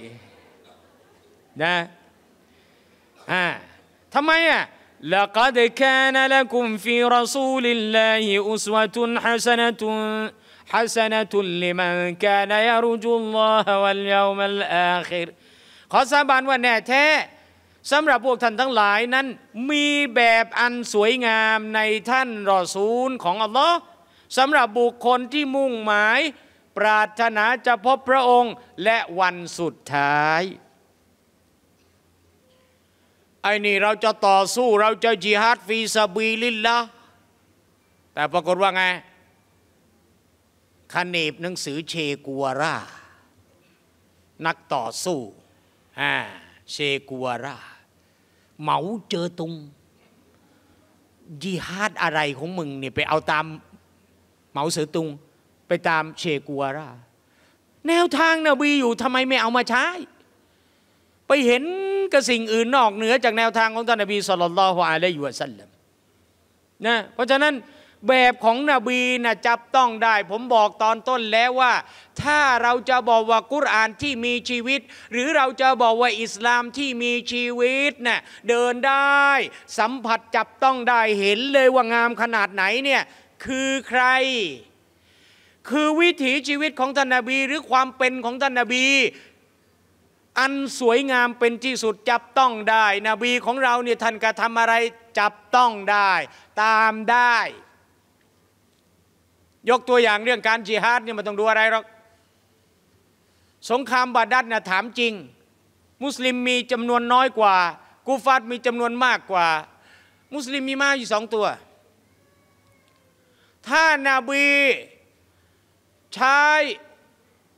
นะอ่าทำไมอ่ะ لقد كان لكم في رسول الله أسوة حسنة حسنة لمن كان يرجو الله واليوم الآخر ขอสาบานว่าแน่แท้สำหรับพวกท่านทั้งหลายนั้น มีแบบอันสวยงามในท่านรอซูลของอัลลอฮ์สำหรับบุคคลที่มุ่งหมายปรารถนาจะพบพระองค์และวันสุดท้าย ไอ้นี่เราจะต่อสู้เราจะจิฮัดฟีซาบีลินละแต่ปรากฏว่าไงขนีบหนังสือเชกัวรา นักต่อสู้ฮ่าเชกัวราเหมาเจอตุง จิฮาดอะไรของมึงเนี่ยไปเอาตามเหมาเสือตุงไปตามเชกัวรา แนวทางนบีอยู่ ทำไมไม่เอามาใช้ ไปเห็นกับสิ่งอื่นนอกเหนือจากแนวทางของท่านนบีสุลต่านละฮ์อะลัยฮุสัลลัมนะเพราะฉะนั้นแบบของนบีนะจับต้องได้ ผมบอกตอนต้นแล้วว่า ถ้าเราจะบอกว่ากุรอานที่มีชีวิต หรือเราจะบอกว่าอิสลามที่มีชีวิตเนะ่ยเดินได้ สัมผัสจับต้องได้เห็นเลยว่างามขนาดไหนเนี่ยคือใครคือวิถีชีวิตของท่านนาบี หรือความเป็นของท่านนาบี อันสวยงามเป็นที่สุด จับต้องได้นบีของเราเนี่ยท่านกระทำอะไรจับต้องได้ ตามได้ ยกตัวอย่างเรื่องการจิฮาดเนี่ยมันต้องดูอะไรหรอกสงครามบาดัดนะถามจริง มุสลิมมีจำนวนน้อยกว่ากูฟาดมีจำนวนมากกว่า มุสลิมมีมากอยู่สองตัว ถ้านาบีใช้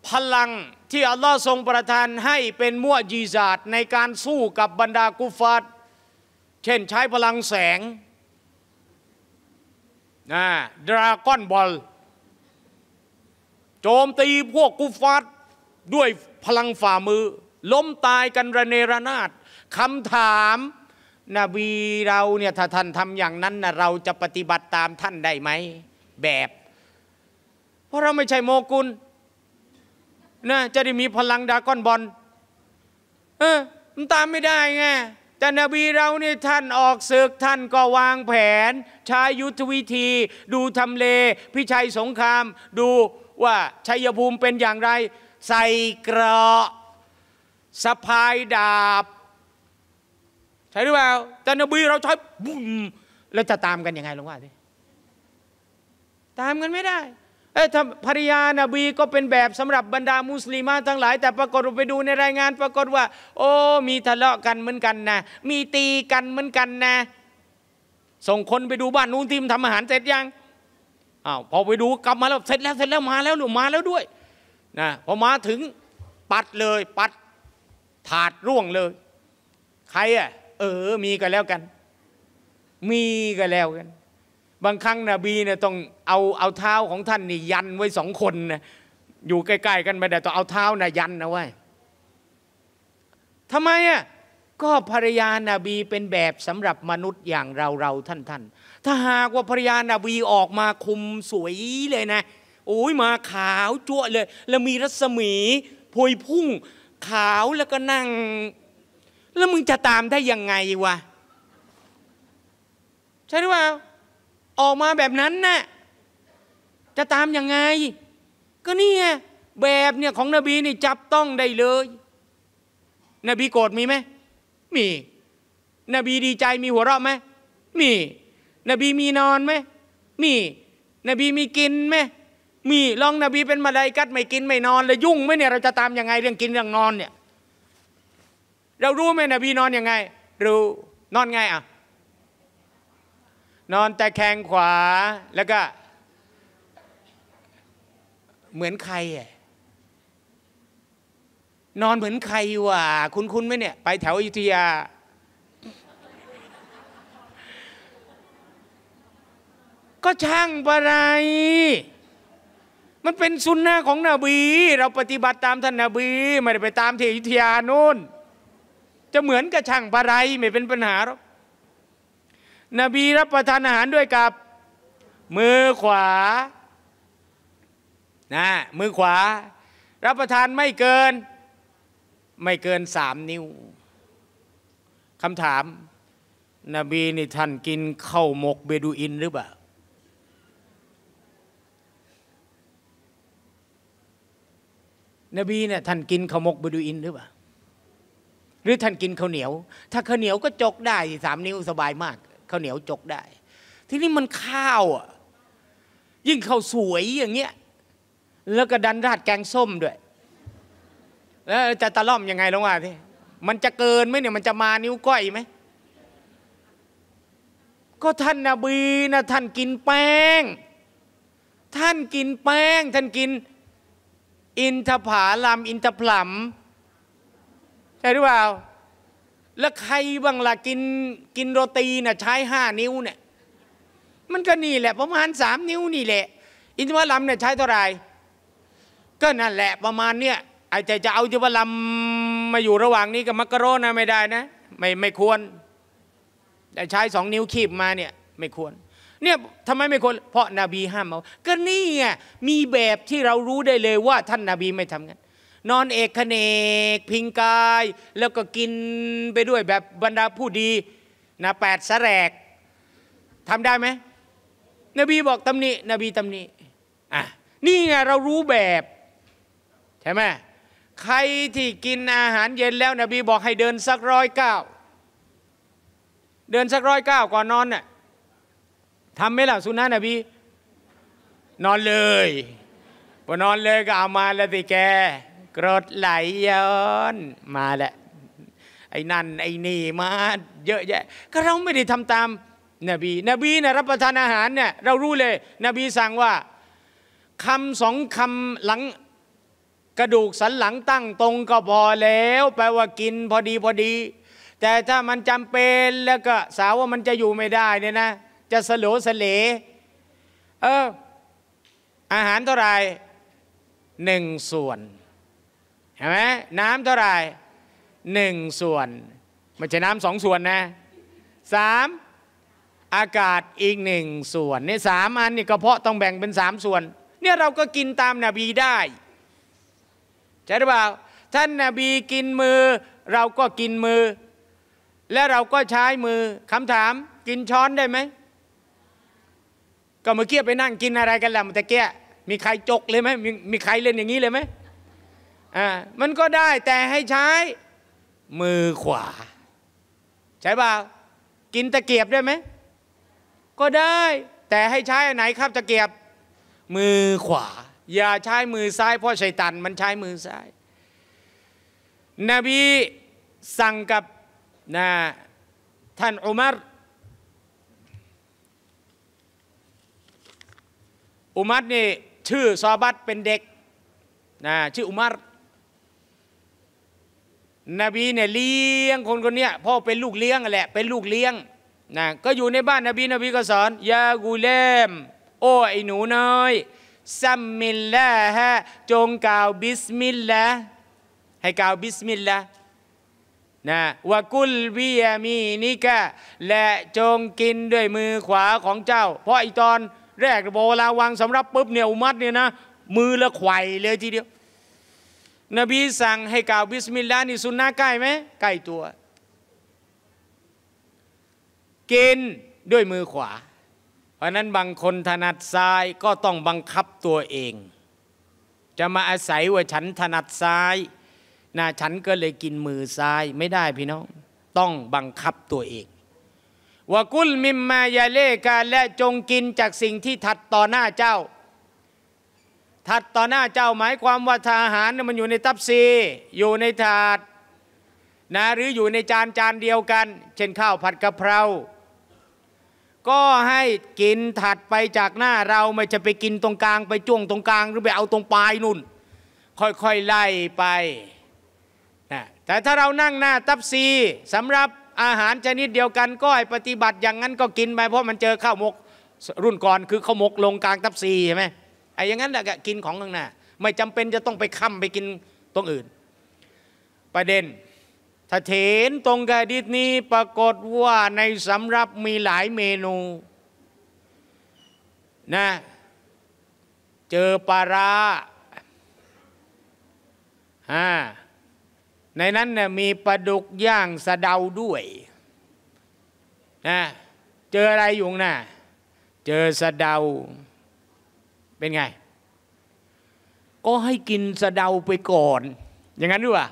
พลังที่อัลลอฮ์ทรงประทานให้เป็นมั่วยีซาดในการสู้กับบรรดากุฟาตเช่นใช้พลังแสงนะดราก้อนบอล โจมตีพวกกุฟาตด้วยพลังฝ่ามือ ล้มตายกันระเนระนาดคำถามนบีเราเนี่ย ถ้าท่านทำอย่างนั้นนะเราจะปฏิบัติตามท่านได้ไหม แบบเพราะเราไม่ใช่โมกุลนะจะได้มีพลังดากอนบอลเออมันตามไม่ได้ไงแต่นบีเราเนี่ยท่านออกศึกท่าน ก็วางแผนใช้ยุทธวิธี ดูทำเล พิชัยสงคราม ดูว่าชัยภูมิเป็นอย่างไร ใส่กราะสะพายดาบ ใช่หรือเปล่า แต่นบีเราใช้บุ้มแล้วจะตามกันยังไงลงว่าสิตามกันไม่ได้เออภริยานบีก็เป็นแบบสำหรับบรรดา มุสลิมาทั้งหลายแต่ปรากฏไปดูในรายงานปรากฏว่า โอ้ มีทะเลาะกันเหมือนกันนะ มีตีกันเหมือนกันนะ ส่งคนไปดูบ้าน นู้นทีมทำอาหารเสร็จยังอ้าวพอไปดูกลับมาแล้วเสร็จแล้วเสร็จแล้วมาแล้วหนูมาแล้วด้วยนะพอมาถึงปัดเลย ปัดถาดร่วงเลย ใครอ่ะเออ มีกันแล้วกัน มีกันแล้วกันบางครั้งนบีเนี่ยต้องเอาเอาเท้าของท่านนี่ยันไว้สองคนนะอยู่ใกล้ๆ กันไม่ได้ต้องเอาเท้านะยันนะไว้ทำไมอ่ะก็ภรรยานาบีเป็นแบบสำหรับมนุษย์อย่างเราเราท่านท่านถ้าหากว่าภรรยานาบีออกมาคุมสวยเลยนะโอ้ยมาขาวจั่วเลย แล้วมีรัศมีพวยพุ่ง ขาวแล้วก็นั่ง แล้วมึงจะตามได้ยังไงวะใช่หรือเปล่าออกมาแบบนั้นนะ่ะจะตามยังไง ก็นี่แบบเนี่ยของนบีนี่จับต้องได้เลย นบีโกรธมีไหมมี นบีดีใจมีหัวเราะไหมมี นบีมีนอนไหมมี นบีมีกินไหมมีลองนบีเป็นมาลดกัดไม่กินไม่นอนเลยยุ่งไหมเนี่ยเราจะตามยังไงเรื่องกินเรื่องนอนเนี่ยเรารู้ไหมนบีนอนยังไงรู้นอนไงอ่ะนอนตะแคงขวาแล้วก็เหมือนใครอ่ะนอนเหมือนใครวะคุณคุณไหมเนี่ยไปแถวอยุธยา ก็ช่างปะไร มันเป็นสุนนะของนบี เราปฏิบัติตามท่านนบี ไม่ได้ไปตามที่อยุธยานู่นจะเหมือนกับช่างปะไร ไม่เป็นปัญหาหรอกนบี รับประทานอาหาร ด้วยกับ มือขวา นะ มือขวา รับประทานไม่เกิน ไม่เกินสามนิ้ว คำถาม นบีนี่ท่านกินข้าวหมกเบดูอินหรือเปล่านาบีเนี่ยท่านกินข้าวหมกเบดูอิน หรือเปล่า หรือท่านกินข้าวเหนียว ถ้าข้าวเหนียวก็จกได้สามนิ้วสบายมากข้าวเหนียวจกได้ ทีนี้มันข้าวอ่ะ ยิ่งข้าวสวยอย่างเงี้ย แล้วก็ดันราดแกงส้มด้วย แล้วจะตะล่อมยังไงลงว่าที่ มันจะเกินไหมเนี่ย มันจะมานิ้วก้อยไหม ก็ท่านนาบีนะท่านกินแป้ง ท่านกินแป้ง ท่านกินอินทผาลามอินทผลัมใช่หรือเปล่าแล้วใครบ้างล่ะกินกินโรตีนะ่ะใช้ห้านิ้วเนี่ยมันก็นี่แหละประมาณสามนิ้วนี่แหละอินทผลัมเนี่ยใช้เท่าไหร่ก็นั่นแหละประมาณเนี่ยไอ้ใจจะเอาอินทผลัมมาอยู่ระหว่างนี้กับมักกะโรนะไม่ได้นะไม่ไม่ควรแต่ใช้สองนิ้วคีบมาเนี่ยไม่ควรเนี่ยทำไมไม่ควรเพราะนาบีห้ามเอาก็นี่ไงมีแบบที่เรารู้ได้เลยว่า ท่านนาบีไม่ทำงั้นนอนเอกเนก พิงกาย แล้วก็กินไปด้วยแบบบรรดาผู้ดีนะแปดสแสกทำได้ไหมนบีบอกตำหนินบีตำหนิอ่ะนี่ไงเรารู้แบบ ใช่ไหมใครที่กินอาหารเย็นแล้ว นบีบอกให้เดินสักร้อยเก้าเดินสักร้อยเก้าก่อนนอนน่ะทำไหมล่ะสุนนะนบีนอนเลยพอนอนเลยก็เอามาแล้วสิแกกรดไหลย้อนมาแหละไอ้นั่น ไอ้นี่มา เยอะแยะก็เราไม่ได้ทำตาม นบี นบีนะรับประทานอาหารเนี่ยเรารู้เลย นบีสั่งว่าคำสองคำหลัง กระดูกสันหลังตั้ง ตรงก็พอแล้ว แปลว่ากินพอดีพอดี แต่ถ้ามันจำเป็น แล้วก็สาวว่ามันจะอยู่ไม่ได้ เนี่ยนะจะสโลสเลเออ อาหารเท่าไหร่หนึ่งส่วนห็นไหมน้ำเท่าไหร่หนึ่งส่วนมันจะน้ำสองส่วนนะสามอากาศอีกหนึ่งส่วนในสามอันนี่กระเพาะต้องแบ่งเป็นสามส่วน เนี่ยเราก็กินตามนาบีได้ใช่หรือเปล่า ท่านนาบีกินมือเราก็กินมือ และเราก็ใช้มือคำถาม กินช้อนได้ไหมก็เมื่อกี้ไปนั่งกินอะไรกันแล้วเมื่อกี้มีใครจกเลยไหมมมีใครเล่นอย่างนี้เลยไหมมันก็ได้แต่ให้ใช้ มือขวา ใช่เปล่ากินตะเกียบได้ไหม ก็ได้ แต่ให้ใช้อไหนครับตะเกียบมือขวา อย่าใช้มือซ้ายเพราะชัยตันมันใช้มือซ้ายนบี สั่งกับนะท่านอุมารอุมัรนี่ชื่อซอบัตเป็นเด็กนะชื่ออุมัรนบีเนี่ยเลี้ยงคนคนนี้พ่อเป็นลูกเลี้ยงแหละเป็นลูกเลี้ยงนะก็อยู่ในบ้านนบีนบีก็สอนยากูเลม โอ้ไอหนูน้อย ซัมมิลลาฮะจงกล่าวบิสมิลลาให้กล่าวบิสมิลลานะวกุลวิยามีนิกะและจงกินด้วยมือขวาของเจ้า เพราะอตอนแรกโบลาวางสำรับปุ๊บเนี่ยอุมัดเนี่ยนะมือละไขว่เลยทีเดียวนบีสั่งให้กล่าวบิสมิลลาห์นี่สุนนะใกล้ไหมใกล้ตัวกินด้วยมือขวา เพราะนั้นบางคนถนัดซ้ายก็ต้องบังคับตัวเอง จะมาอาศัยว่าฉันถนัดซ้ายนะฉันก็เลยกินมือซ้ายไม่ได้พี่น้อง ต้องบังคับตัวเองวกุลมิมมายาเลกาและจงกินจากสิ่งที่ถัดต่อหน้าเจ้าถัดต่อหน้าเจ้าหมายความว่าทาหารมันอยู่ในตับซีอยู่ในถาดนะหรืออยู่ในจานจานเดียวกัน เช่นข้าวผัดกะเพราก็ให้กินถัดไปจากหน้าเรา ไม่จะไปกินตรงกลางไปจ้วงตรงกลาง หรือไปเอาตรงปลายนุ่น ค่อยๆไล่ไปนะแต่ถ้าเรานั่งหน้าตับซีสำหรับอาหารชนิดเดียวกัน ก็ให้ปฏิบัติอย่างนั้นก็กินไปเพราะมันเจอข้าวมกรุ่นก่อนคือข้าวมกลงกลางตับซีใช่ไหมอ้อย่างนั้นแหละกินของข้างหน้า ไม่จำเป็นจะต้องไปค้ำไปกินตรงอื่น ประเด็นถ้าเถนตรงกะดิษนี้ปรากฏว่าในสำรับมีหลายเมนูนะเจอปลาร้าฮะในนั้นน่ยมีปลาดุกย่างสะเดาด้วยนะเจออะไรอยู่นะเจอสะเดาเป็นไง ก็ให้กินสะเดาไปก่อน อย่างนั้นด้วย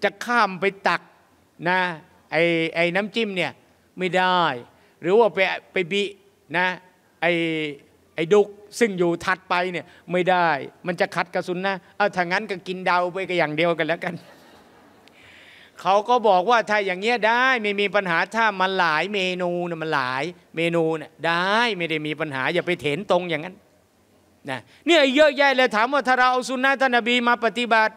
เจะข้ามไปตักนะไอ้ไอ้น้ำจิ้มเนี่ยไม่ได้ หรือว่าไปไปบีนะ ไอ้ไอ้ดุก ซึ่งอยู่ถัดไปเนี่ย ไม่ได้ มันจะขัดกระสุนนะเอาถ้างั้นก็กินเดาไปก็อย่างเดียวกันแล้วกัน เขาก็บอกว่าถ้าอย่างเงี้ยได้ไม่มีปัญหาถ้ามันหลายเมนูนะมันหลายเมนูเนี่ยได้ไม่ได้มีปัญหาอย่าไปเถนตรงอย่างนั้นนะเนี่ยเยอะแยะเลยถามว่าถ้าเราเอาสุนนะท่านนบีมาปฏิบัติ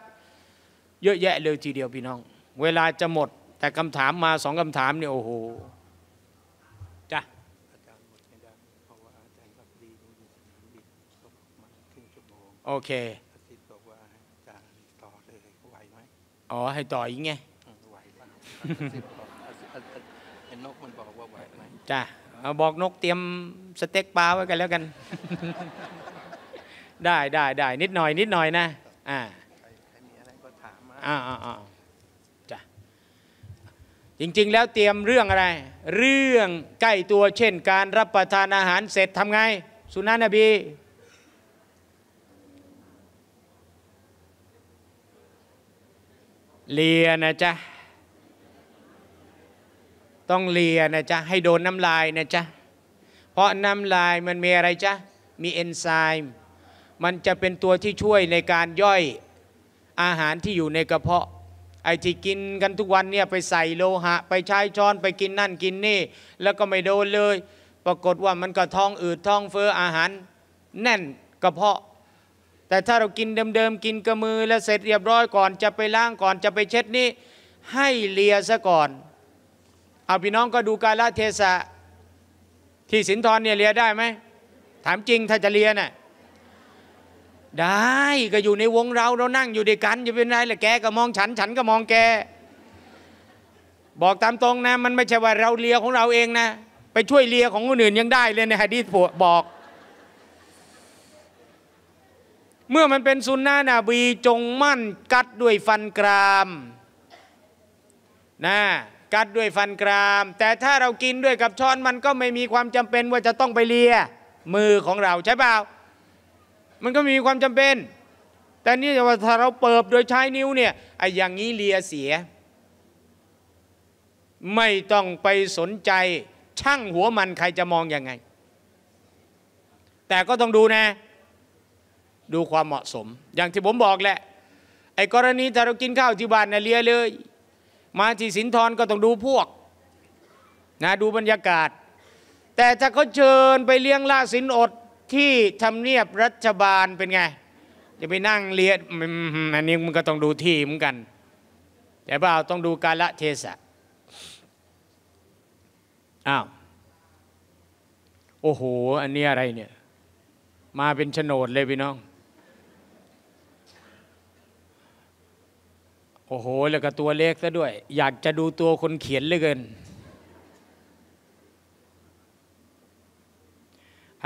เยอะแยะ เลยทีเดียวพี่น้อง เวลาจะหมด แต่คำถามมาสองคำถามเนี่ยโอ้โหจ้ะโอเคอ๋อให้ต่ออีกไงนกมันบอกว่าไหวไหมจ้าบอกนกเตรียมสเต็กปลาไว้กันแล้วกันได้ได้ได้นิดหน่อยนิดหน่อยนะ อ่าอาอ่าอ่าจ้ะจริง ๆ แล้วเตรียมเรื่องอะไร เรื่องใกล้ตัวเช่นการรับประทานอาหารเสร็จทำไง สุนันะนบีเลียนะจ๊ะ ต้องเลียนะจ๊ะ ให้โดนน้ำลายนะจ๊ะ เพราะน้ำลายมันมีอะไรจ๊ะ มีเอนไซม์มันจะเป็นตัวที่ช่วยในการย่อยอาหารที่อยู่ในกระเพาะ ไอ้ที่กินกันทุกวันเนี่ยไปใส่โลหะไปใช้ช้อนไปกินนั่นกินนี่ แล้วก็ไม่โดนเลย ปรากฏว่ามันก็ท้องอืดท้องเฟ้ออาหาร แน่นกระเพาะ แต่ถ้าเรากินเดิมๆกินกระมือแล้วเสร็จเรียบร้อยก่อน จะไปล้างก่อนจะไปเช็ดนี่ให้เลียซะก่อน เอาพี่น้องก็ดูกาลเทศะที่สินทรเนี่ยเลียได้ไหมถามจริงถ้าจะเลียเนะ่ยได้ก็อยู่ในวงเราเรานั่งอยู่ด้วยกันจะเป็นไรล่ะแกก็มองฉันฉันก็มองแกบอกตามตรงนะ มันไม่ใช่ว่าเราเลียของเราเองนะ ไปช่วยเลียของคนอื่นยังได้เลยในฮะดีษบอก เมื่อมันเป็นซุนนะนบีจงมั่นกัดด้วยฟันกรามนะกัดด้วยฟันกราม แต่ถ้าเรากินด้วยกับช้อนมันก็ไม่มีความจำเป็นว่าจะต้องไปเลียมือของเราใช่เปล่ามันก็มีความจำเป็น แต่นี่ว่าถ้าเราเปิบโดยใช้นิ้วเนี่ยไอ้อย่างนี้เลียเสีย ไม่ต้องไปสนใจช่างหัวมันใครจะมองอยังไง แต่ก็ต้องดูนะ ดูความเหมาะสม อย่างที่ผมบอกแหละ ไอ้กรณีถ้าเรากินข้าวที่บ้านนี่ะเลียเลย มาที่สินทรก็ต้องดูพวก นะดูบรรยากาศ แต่ถ้าเขาเชิญไปเลี้ยงล่าสินอดที่ทำเนียบรัฐบาลเป็นไงจะไปนั่งเลียดอันนี้มันก็ต้องดูที่เหมือนกันแต่เปล่าต้องดูกาลเทศะ อ้าว โอ้โห อันนี้อะไรเนี่ย มาเป็นโฉนดเลยพี่น้อง โอ้โหแล้วก็ตัวเล็กซะด้วย อยากจะดูตัวคนเขียนเลยเกิน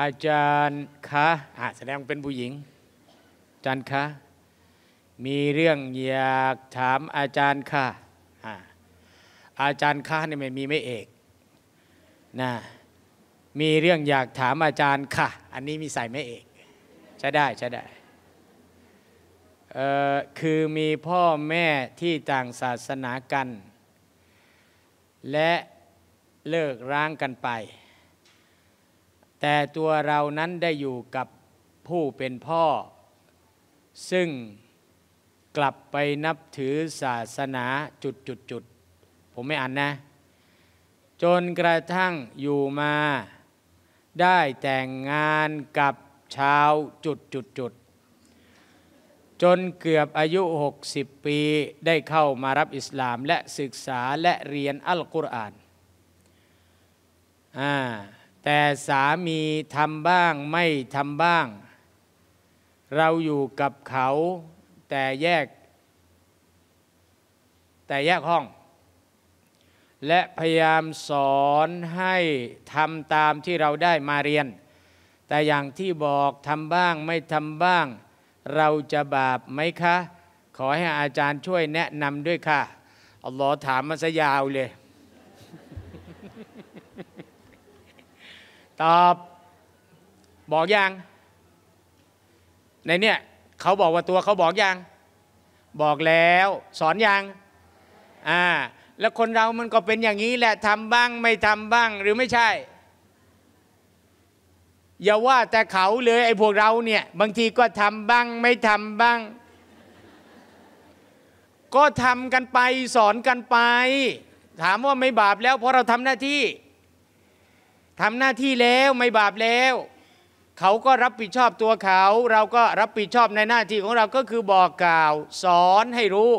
อาจารย์คะอะแสดงเป็นผู้หญิง อาจารย์คะ มีเรื่องอยากถามอาจารย์ค่ะอ่าอาจารย์คะนี่ไม่มีไม่เอกนะมีเรื่องอยากถามอาจารย์ค่ะอันนี้มีใส่ไม่เอก ใช่ได้ใช่ได้ คือมีพ่อแม่ที่ต่างศาสนากัน และเลิกร้างกันไปแต่ตัวเรานั้นได้อยู่กับผู้เป็นพ่อ ซึ่งกลับไปนับถือศาสนาจุดจุดจุดผมไม่อ่านนะ จนกระทั่งอยู่มา ได้แต่งงานกับชาวจุดจุดจุดจนเกือบอายุ 60 ปีได้เข้ามารับอิสลามและศึกษาและเรียนอัลกุรอานอ่าแต่สามีทำบ้างไม่ทำบ้าง เราอยู่กับเขาแต่แยก แต่แยกห้อง และพยายามสอนให้ทำตามที่เราได้มาเรียน แต่อย่างที่บอกทำบ้างไม่ทำบ้าง เราจะบาปไหมคะ ขอให้อาจารย์ช่วยแนะนำด้วยค่ะอัลลอฮ์ถามมาซะยาวเลยตอบบอกอยัง ในเนี่ยเขาบอกว่าตัวเขาบอกอยัง บอกแล้วสอนอยังอ่าแล้วคนเรามันก็เป็นอย่างนี้แหละทำบ้าง ไม่ทำบ้างหรือไม่ใช่ อย่าว่าแต่เขาเลยไอ้พวกเราเนี่ย บางทีก็ทำบ้าง ไม่ทำบ้าง ก็ทำกันไปสอนกันไป ถามว่าไม่บาปแล้ว เพราะเราทำหน้าที่ทำหน้าที่แล้วไม่บาปแล้ว เขาก็รับผิดชอบตัวเขา เราก็รับผิดชอบในหน้าที่ของเราก็คือบอกกล่าวสอนให้รู้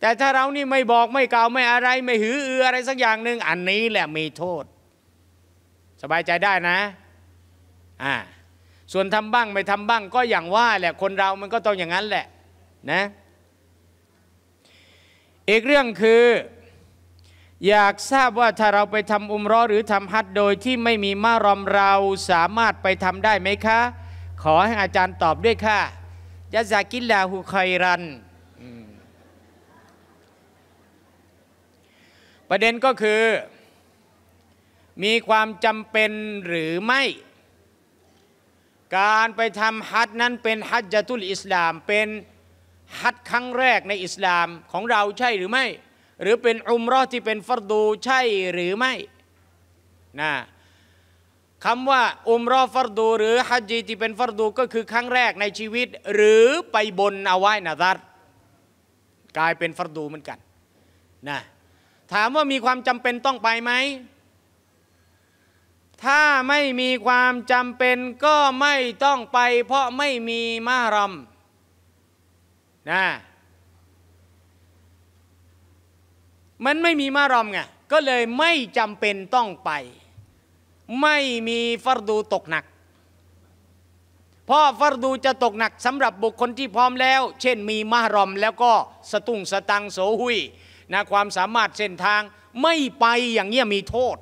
แต่ถ้าเรานี่ไม่บอกไม่กล่าวไม่อะไร ไม่หืออืออะไรสักอย่างหนึ่งอันนี้แหละ มีโทษ สบายใจได้นะอ่าส่วนทำบ้าง ไม่ทำบ้างก็อย่างว่าแหละคนเรามันก็ต้องอย่างนั้นแหละนะ อีกเรื่องคืออยากทราบว่าถ้าเราไปทำอุมรอหรือทำฮัทโดยที่ไม่มีมารอมเราสามารถไปทำได้ไหมคะ ขอให้อาจารย์ตอบด้วยค่ะยะซากิลาหูคอยรัน ประเด็นก็คือ มีความจำเป็นหรือไม่ การไปทำฮัทนั้นเป็นฮัจญะตุลอิสลามเป็นฮัทครั้งแรกในอิสลามของเราใช่หรือไม่หรือเป็นอุมรอที่เป็นฟัรดู ใช่หรือไม่นะคำว่า อุมรอฟัรดู หรือฮัจจีที่เป็นฟัรดู ก็คือครั้งแรกในชีวิต หรือไปบนเอาไว้นะทัดกลายเป็นฟัรดูเหมือนกันนะถามว่ามีความจำเป็นต้องไปไหมถ้าไม่มีความจำเป็น ก็ไม่ต้องไป เพราะไม่มีมารำนะมันไม่มีมารอมไงก็เลยไม่จำเป็นต้องไป ไม่มีฟัรดูตกหนัก เพราะฟัรดูจะตกหนักสำหรับบุคคลที่พร้อมแล้ว เช่นมีมารอมแล้วก็สตุ้งสตังโสหุยนะความสามารถเส้นทาง ไม่ไปอย่างเงี้ยมีโทษ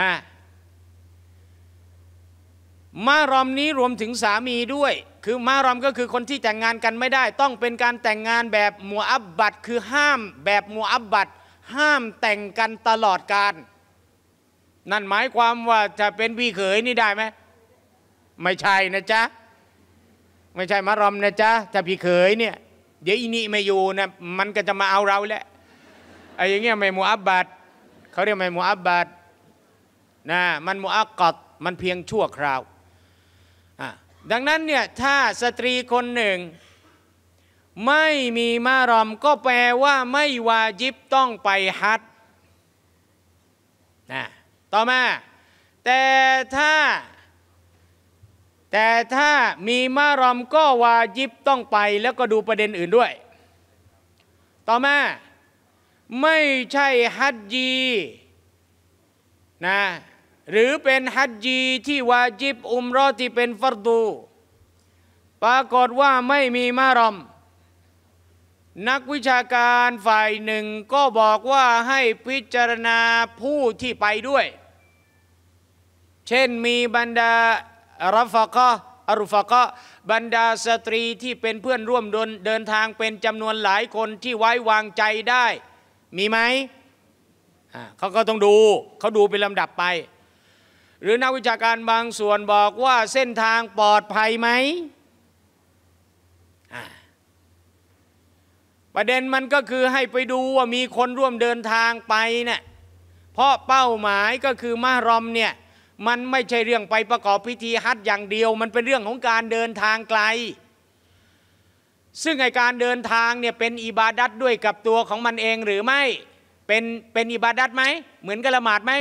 นะมารอมนี้รวมถึงสามีด้วยคือมารอมก็คือคนที่แต่งงานกันไม่ได้ ต้องเป็นการแต่งงานแบบมัวอับบัตคือห้ามแบบมัวอับบัตห้ามแต่งกันตลอดการนั่นหมายความว่าจะเป็นวีเขยนี่ได้ไหมไม่ใช่นะจ๊ะไม่ใช่มารอมนะจ๊ะถ้าพี่เขยเนี่ย เดี๋ยวอินี่ไม่อยู่นะมันก็จะมาเอาเราแหละไอ้อย่างเงี้ยไม่มัวอับบัตเขาเรียกไม่มัวอับบัตนะมันมัวอักกัดมันเพียงชั่วคราวดังนั้นเนี่ยถ้าสตรีคนหนึ่ง ไม่มีมารอมก็แปลว่าไม่วาจิบต้องไปฮัดนะต่อมา แต่ถ้า แต่ถ้ามีมารอมก็วาจิบต้องไป แล้วก็ดูประเด็นอื่นด้วย ต่อมา ไม่ใช่ฮัดยี นะหรือเป็นฮัจญีที่ วาจิบ อุมรอที่เป็นฟัรดูปรากฏว่าไม่มีมารอม นักวิชาการฝ่ายหนึ่งก็บอกว่าให้พิจารณาผู้ที่ไปด้วย เช่นมีบรรดา รัฟกะอรุฟกะบรรดาสตรีที่เป็นเพื่อนร่วมเดินทางเป็นจำนวนหลายคนที่ไว้วางใจได้ มีไหมเขาก็ต้องดูเขาดูเป็นลำดับไปหรือนักวิชาการบางส่วนบอกว่าเส้นทางปลอดภัยไหม ประเด็นมันก็คือให้ไปดูว่ามีคนร่วมเดินทางไปเนะี่ย เพราะเป้าหมายก็คือมารอมเนี่ยมันไม่ใช่เรื่องไปประกอบพิธีฮัทอย่างเดียว มันเป็นเรื่องของการเดินทางไกล ซึ่งไอการเดินทางเนี่ยเป็นอิบาดัตด้วยกับตัวของมันเองหรือไม่เป็นเป็นอิบาดัตไหมเหมือนกับละหมาดไหม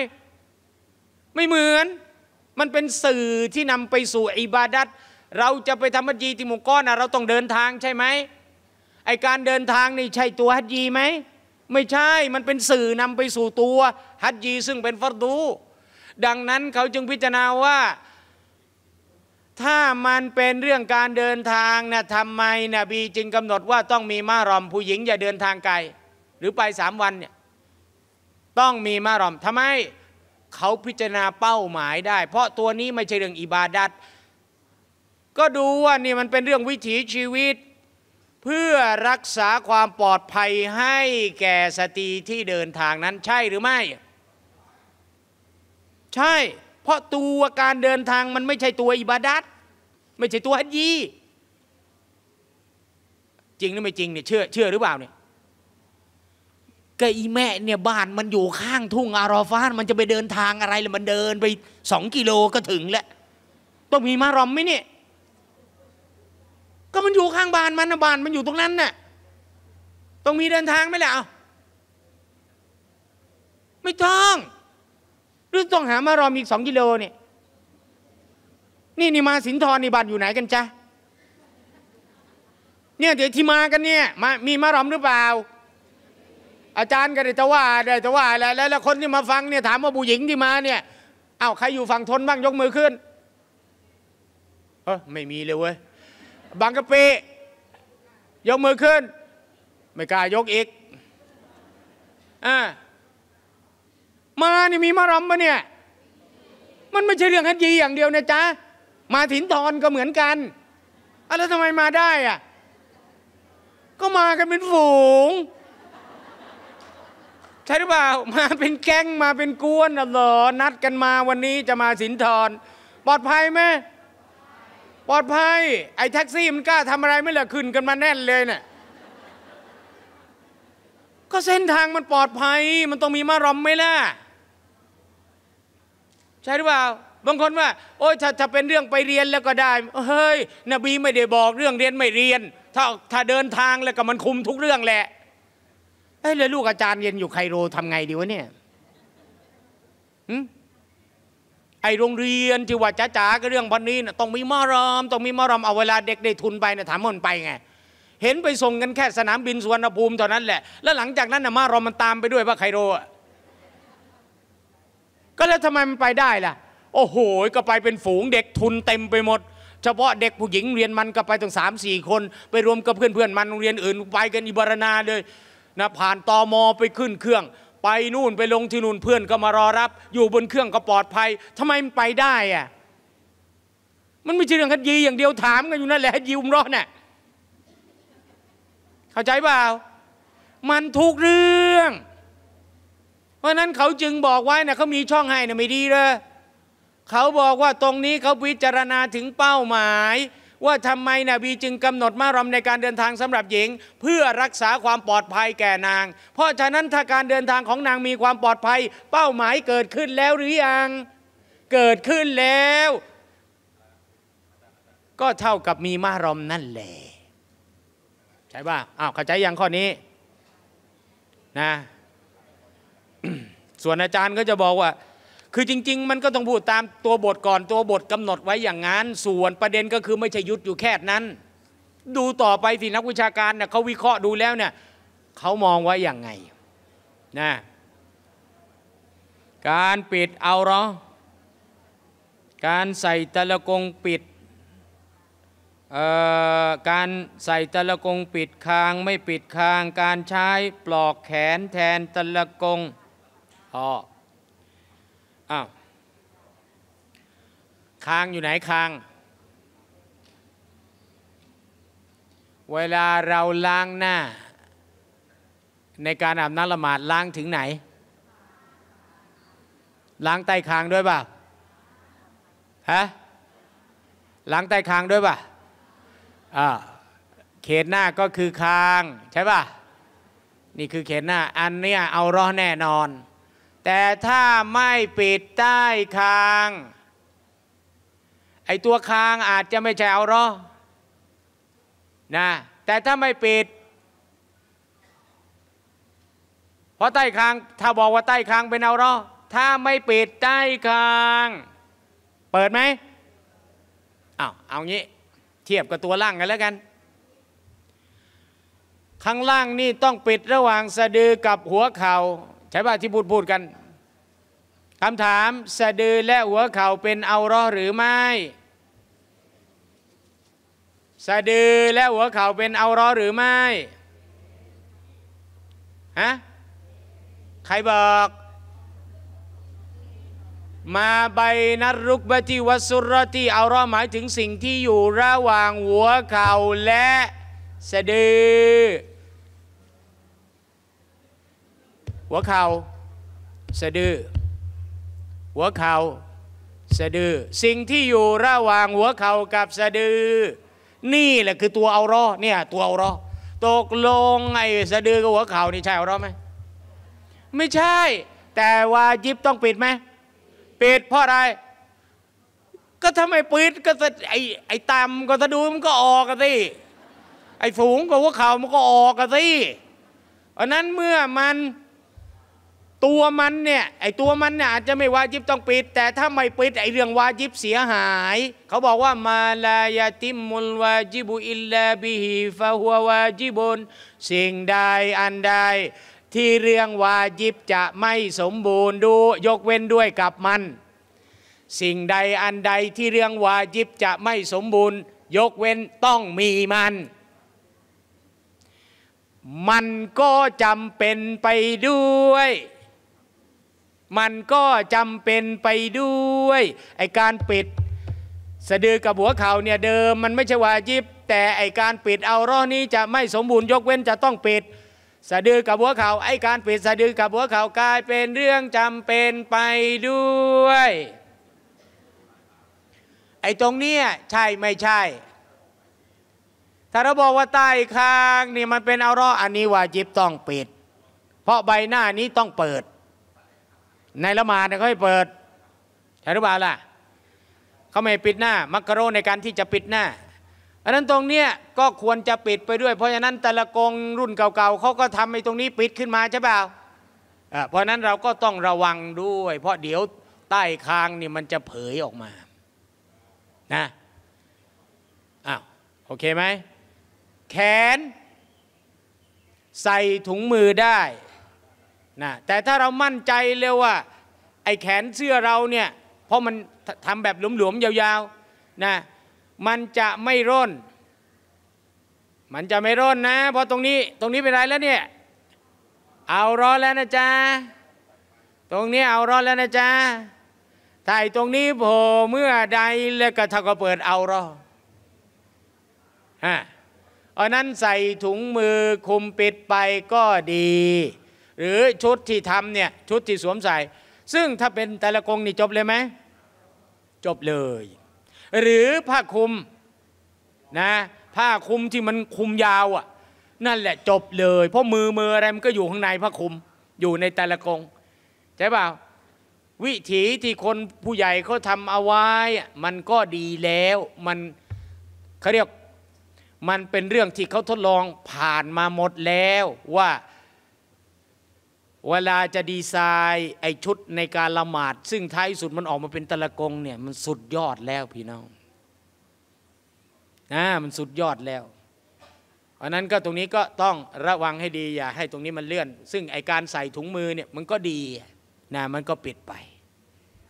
ไม่เหมือนมันเป็นสื่อที่นำไปสู่อิบาดัตเราจะไปทำฮัจญีที่หมู่ก้อนนะเราต้องเดินทางใช่ไหมไอการเดินทางนี่ใช่ตัวฮัจญีไหมไม่ใช่มันเป็นสื่อนำไปสู่ตัวฮัจญีซึ่งเป็นฟัรดูดังนั้นเขาจึงพิจารณาว่า ถ้ามันเป็นเรื่องการเดินทางนะทำไมนะบีจึงกำหนดว่าต้องมีมารอมผู้หญิง อย่าเดินทางไกลหรือไปสามวันเนี่ยต้องมีมารอมทำไมเขาพิจารณาเป้าหมายได้ เพราะตัวนี้ไม่ใช่เรื่อง อิบาดัตก็ดูว่านี่มันเป็นเรื่องวิถีชีวิตเพื่อรักษาความปลอดภัยให้แก่สตรีที่เดินทางนั้น ใช่หรือไม่ ใช่ เพราะตัวการเดินทางมันไม่ใช่ตัวอิบาดัตไม่ใช่ตัวฮัจยี จริงหรือไม่จริงเนี่ยเชื่อเชื่อหรือเปล่าเนี่ยก็อีแม่เนี่ยบ้านมันอยู่ข้างทุ่งอารอฟานมันจะไปเดินทางอะไรหรือมันเดินไปสองกิโลก็ถึงแล้ว ต้องมีมารอมไหมเนี่ย ก็มันอยู่ข้างบ้านมันนะบ้านมันอยู่ตรงนั้นน่ะต้องมีเดินทางไหมล่ะไม่ต้องหรือต้องหามารอมอีกสองกิโลเนี่ยนี่นี่มาสินทรนี่บ้านอยู่ไหนกันจ๊ะเนี่ยเดี๋ยวที่มากันเนี่ยมามีมารอมหรือเปล่าอาจารย์ก็ได้จะว่าได้จะว่าแล้วแล้วคนที่มาฟังเนี่ยถามว่าผู้หญิงที่มาเนี่ยอ้าวใครอยู่ฝั่งทนบ้างยกมือขึ้น เออไม่มีเลยเว้ยบางกะปิยกมือขึ้น ไม่กล้ายกอีกอ่ามานี่มีมารำปะเนี่ยมันไม่ใช่เรื่องฮัจยีอย่างเดียวนะจ๊ะมาถินทอนก็เหมือนกันอะแล้วทำไมมาได้อ่ะก็มากันเป็นฝูงใช่หรือเปล่ามาเป็นแก๊งมาเป็นกวนเหรอนัดกันมาวันนี้จะมาสินทรปลอดภัยไหมปลอดภัย ไอ้แท็กซี่มันกล้าทำอะไรไม่เหลือขึ้นกันมาแน่นเลยเนี่ยก็เส้นทางมันปลอดภัย มันต้องมีมารอมไหมล่ะ ใช่หรือเปล่า บางคนว่า โอ้ยถ้าจะเป็นเรื่องไปเรียนแล้วก็ได้เฮ้ย นบีไม่ได้บอกเรื่องเรียนไม่เรียน ถ้าถ้าเดินทางแล้วก็มันคุมทุกเรื่องแหละเอ้ยแล้วลูกอาจารย์เรียนอยู่ไคโรทำไงดีวะเนี่ยไอโรงเรียน ที่ว่าจ๋าก็เรื่องพันนี้นะต้องมีมารอมต้องมีมารอมเอาเวลาเด็กได้ทุนไปนะถามมันไปไง เห็นไปส่งกันแค่สนามบินสุวรรณภูมิเท่านั้นแหละ แล้วหลังจากนั้นนะมารอมมันตามไปด้วยว่าไคโรก็แล้วทำไมมันไปได้ล่ะ โอ้โห ก็ไปเป็นฝูงเด็กทุนเต็มไปหมด เฉพาะเด็กผู้หญิงเรียนมันก็ไปตั้งสามสี่คน ไปรวมกับเพื่อนเพืมันโรงเรียนอื่นไปกันอิบารณาเลยนะผ่านตอมอไปขึ้นเครื่อง ไปนู่นไปลงที่นู่นเพื่อนก็มารอรับ อยู่บนเครื่องก็ปลอดภัย ทำไมมันไปได้อะมันไม่ใช่เรื่องคดยีอย่างเดียวถามกันอยู่นั่นแหละยิวมร้อนน่ะเข้าใจเปล่ามันทุกเรื่อง เพราะนั้นเขาจึงบอกไว้นะเขามีช่องให้นะไม่ดีเลยเขาบอกว่าตรงนี้เขาวิจารณาถึงเป้าหมายว่าทำไมนบีจึงกำหนดมารอมในการเดินทางสำหรับหญิง เพื่อรักษาความปลอดภัยแก่นาง เพราะฉะนั้นถ้าการเดินทางของนางมีความปลอดภัย เป้าหมายเกิดขึ้นแล้วหรือยัง เกิดขึ้นแล้ว ก็เท่ากับมีมารอมนั่นแหละใช่ป่ะอ้าวเข้าใจยังข้อนี้นะส่วนอาจารย์ก็จะบอกว่าคือจริงๆมันก็ต้องพูดตามตัวบทก่อนตัวบทกำหนดไว้อย่างนั้น ส่วนประเด็นก็คือไม่ใช่ยุดอยู่แค่นั้น ดูต่อไปสินักวิชาการเนี่ยเขาวิเคราะห์ดูแล้วเนี่ยเขามองไว้อย่างไงนะการปิดเอาเราการใส่ตะละกงปิดการใส่ตะละกงปิดคางไม่ปิดคาง การใช้ปลอกแขนแทนตะละกงอ๋ออ้าวคางอยู่ไหนคาง เวลาเราล้างหน้า ในการอาบน้ำละหมาดล้างถึงไหน ล้างใต้คางด้วยป่ะฮะล้างใต้คางด้วยป่ะอ่าเขตหน้าก็คือคางใช่ป่ะนี่คือเขตหน้า อันเนี้ยเอารอแน่นอนแต่ถ้าไม่ปิดใต้คาง ไอตัวคางอาจจะไม่ใช่เอารอนะ แต่ถ้าไม่ปิดเพราะใต้คางถ้าบอกว่าใต้คางเป็นเอารอ ถ้าไม่ปิดใต้คาง เปิดไหมอ้าว เอางี้ เทียบกับตัวล่างกันแล้วกัน ข้างล่างนี่ต้องปิดระหว่างสะดือกับหัวเขา่าใช่ป่ะที่พูดพูดกันคำถามสะดือและหัวเข่าเป็นเอารอหรือไม่สะดือและหัวเข่าเป็นเอารอหรือไม่ฮะใครบอกมาใบนัดรุกบติวัสุรติเอารอหมายถึงสิ่งที่อยู่ระหว่างหัวเข่าและสะดือหัวเข่าสะดือ หัวเข่าสะดือ สิ่งที่อยู่ระหว่างหัวเข่ากับสะดือ นี่แหละคือตัวเอารอเนี่ย ตัวเอารอตกลงไอ้สะดือกับหัวเข่านี่ใช่เอารอไหมไม่ใช่ แต่วาจิบต้องปิดไหมปิดเพราะอะไร ก็ทำไมปิดก็ไอ้ไอ้ต่ำก็สะดือมันก็ออกกสิไอ้สูงกับหัวเข่ามันก็ออกกสิอันนั้นเมื่อมันตัวมันเนี่ยไอตัวมันเนี่ยอาจจะไม่วาจิบต้องปิด แต่ถ้าไม่ปิดไอเรื่องวาจิบเสียหาย เขาบอกว่ามาลายาติมุลวาจิบุอิลลาบิฮิฟะฮัววาจิบุนสิ่งใดอันใด ที่เรื่องวาจิบจะไม่สมบูรณ์ดูยกเว้นด้วยกับมัน สิ่งใดอันใดที่เรื่องวาจิบจะไม่สมบูรณ์ ยกเว้นต้องมีมัน มันก็จำเป็นไปด้วยมันก็จำเป็นไปด้วย ไอการปิด สะดือกับหัวเข่าเนี่ยเดิมมันไม่ใช่วาจิบ แต่ไอการปิด เอาร้อนี้จะไม่สมบูรณ์ยกเว้นจะต้องปิด สะดือกับหัวเขา่าไอการปิด สะดือกับหัวเข่ากลายเป็นเรื่องจำเป็นไปด้วย ไอตรงเนี้ยใช่ไม่ใช่ ถ้าเราบอกว่าใต้คางนี่มันเป็นเอารออันนี้วาจิบต้องปิด เพราะใบหน้านี้ต้องเปิดในละหมาดเขาให้เปิดใช่หรือเปล่าล่ะเขาไม่ปิดหน้า มักกะโรในการที่จะปิดหน้า อันนั้นตรงเนี้ยก็ควรจะปิดไปด้วย เพราะฉะนั้นแต่ละกงรุ่นเก่าๆเขาก็ทำให้ตรงนี้ปิดขึ้นมาใช่เปล่าเพราะนั้นเราก็ต้องระวังด้วย เพราะเดี๋ยวใต้คางนี่ มันจะเผยออกมานะอ้าวโอเคไหมแขนใส่ถุงมือได้นะแต่ถ้าเรามั่นใจเร็วว่า ไอ้แขนเสื้อเราเนี่ย เพราะมันทำแบบหลวมๆยาวๆนะ มันจะไม่ร่น มันจะไม่ร่นนะเพราะตรงนี้ตรงนี้เป็นไรแล้วเนี่ยเอาร้อนแล้วนะจ๊ะตรงนี้เอาร้อนแล้วนะจ๊ะถ่ายตรงนี้โผล่เมื่อใดแล้วก็ถ้าก็เปิดเอาร้อนฮะอันนั้นใส่ถุงมือคุมปิดไปก็ดีหรือชุดที่ทำเนี่ย ชุดที่สวมใส่ ซึ่งถ้าเป็นแต่ละกงนี่จบเลยไหมจบเลย หรือผ้าคลุมนะ ผ้าคลุมที่มันคลุมยาวอ่ะ นั่นแหละจบเลย เพราะมือ มืออะไร มันก็อยู่ข้างในผ้าคลุมอยู่ในแต่ละกงใช่เปล่าวิถีที่คนผู้ใหญ่เขาทำเอาไว้มันก็ดีแล้ว มันเขาเรียกมันเป็นเรื่องที่เขาทดลองผ่านมาหมดแล้วว่าเวลาจะดีไซน์ ไอชุดในการละหมาด ซึ่งท้ายสุดมันออกมาเป็นตะละกง เนี่ยมันสุดยอดแล้วพี่น้องนะมันสุดยอดแล้ว เพราะนั้นก็ตรงนี้ก็ต้องระวังให้ดีอย่าให้ตรงนี้มันเลื่อน ซึ่งไอการใส่ถุงมือเนี่ย มันก็ดีนะมันก็ปิดไป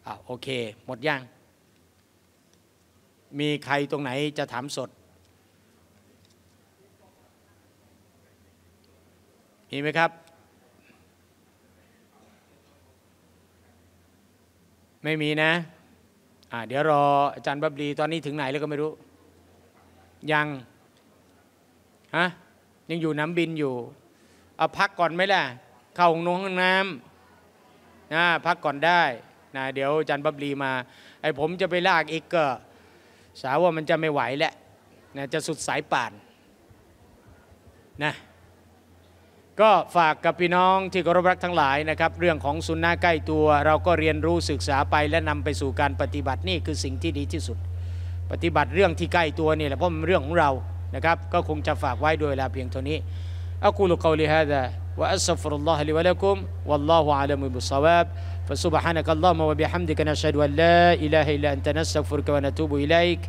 อ่าโอเค หมดยังมีใครตรงไหนจะถามสด มีไหมครับไม่มีนะะเดี๋ยวรออาจารย์บับลีตอนนี้ถึงไหนแล้วก็ไม่รู้ ยัง ฮะ ยังอยู่น้ำบินอยู่ เอาพักก่อนไหมล่ะ เข้าห้องน้ำน้ำนะพักก่อนได้ นะ เดี๋ยวอาจารย์บับลีมา ไอ้ผมจะไปลากอีกก็สาวว่ามันจะไม่ไหวแล้วนะ จะสุดสายป่าน นะก็ฝากกับพี่น้องที่เคารพรักทั้งหลายนะครับเรื่องของสุนนะใกล้ตัวเราก็เรียนรู้ศึกษาไป และนำไปสู่การปฏิบัตินี่คือสิ่งที่ดีที่สุด ปฏิบัติเรื่องที่ใกล้ตัวนี่แหละเพราะมันเรื่องของเรานะครับก็คงจะฝากไว้ด้วยลาเพียงเท่านี้อักูลกาวลอฮะดะ و أ س ะ غ ف ر ا ل ل ะ لي و ล ك ฮ و ا ل ล ه أ ع ل ั بالصواب ف ะ ب ح ا ن ك ا ل ุ ه م و ั ح م د ك ล ش อ د أن لا إ ل ฮั ل ا أنت نستغفرك ونتوب إليك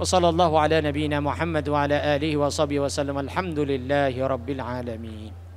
وصلى الله على نبينا محمد وعلى آله وصحبه وسلم الحمد لله رب العالمين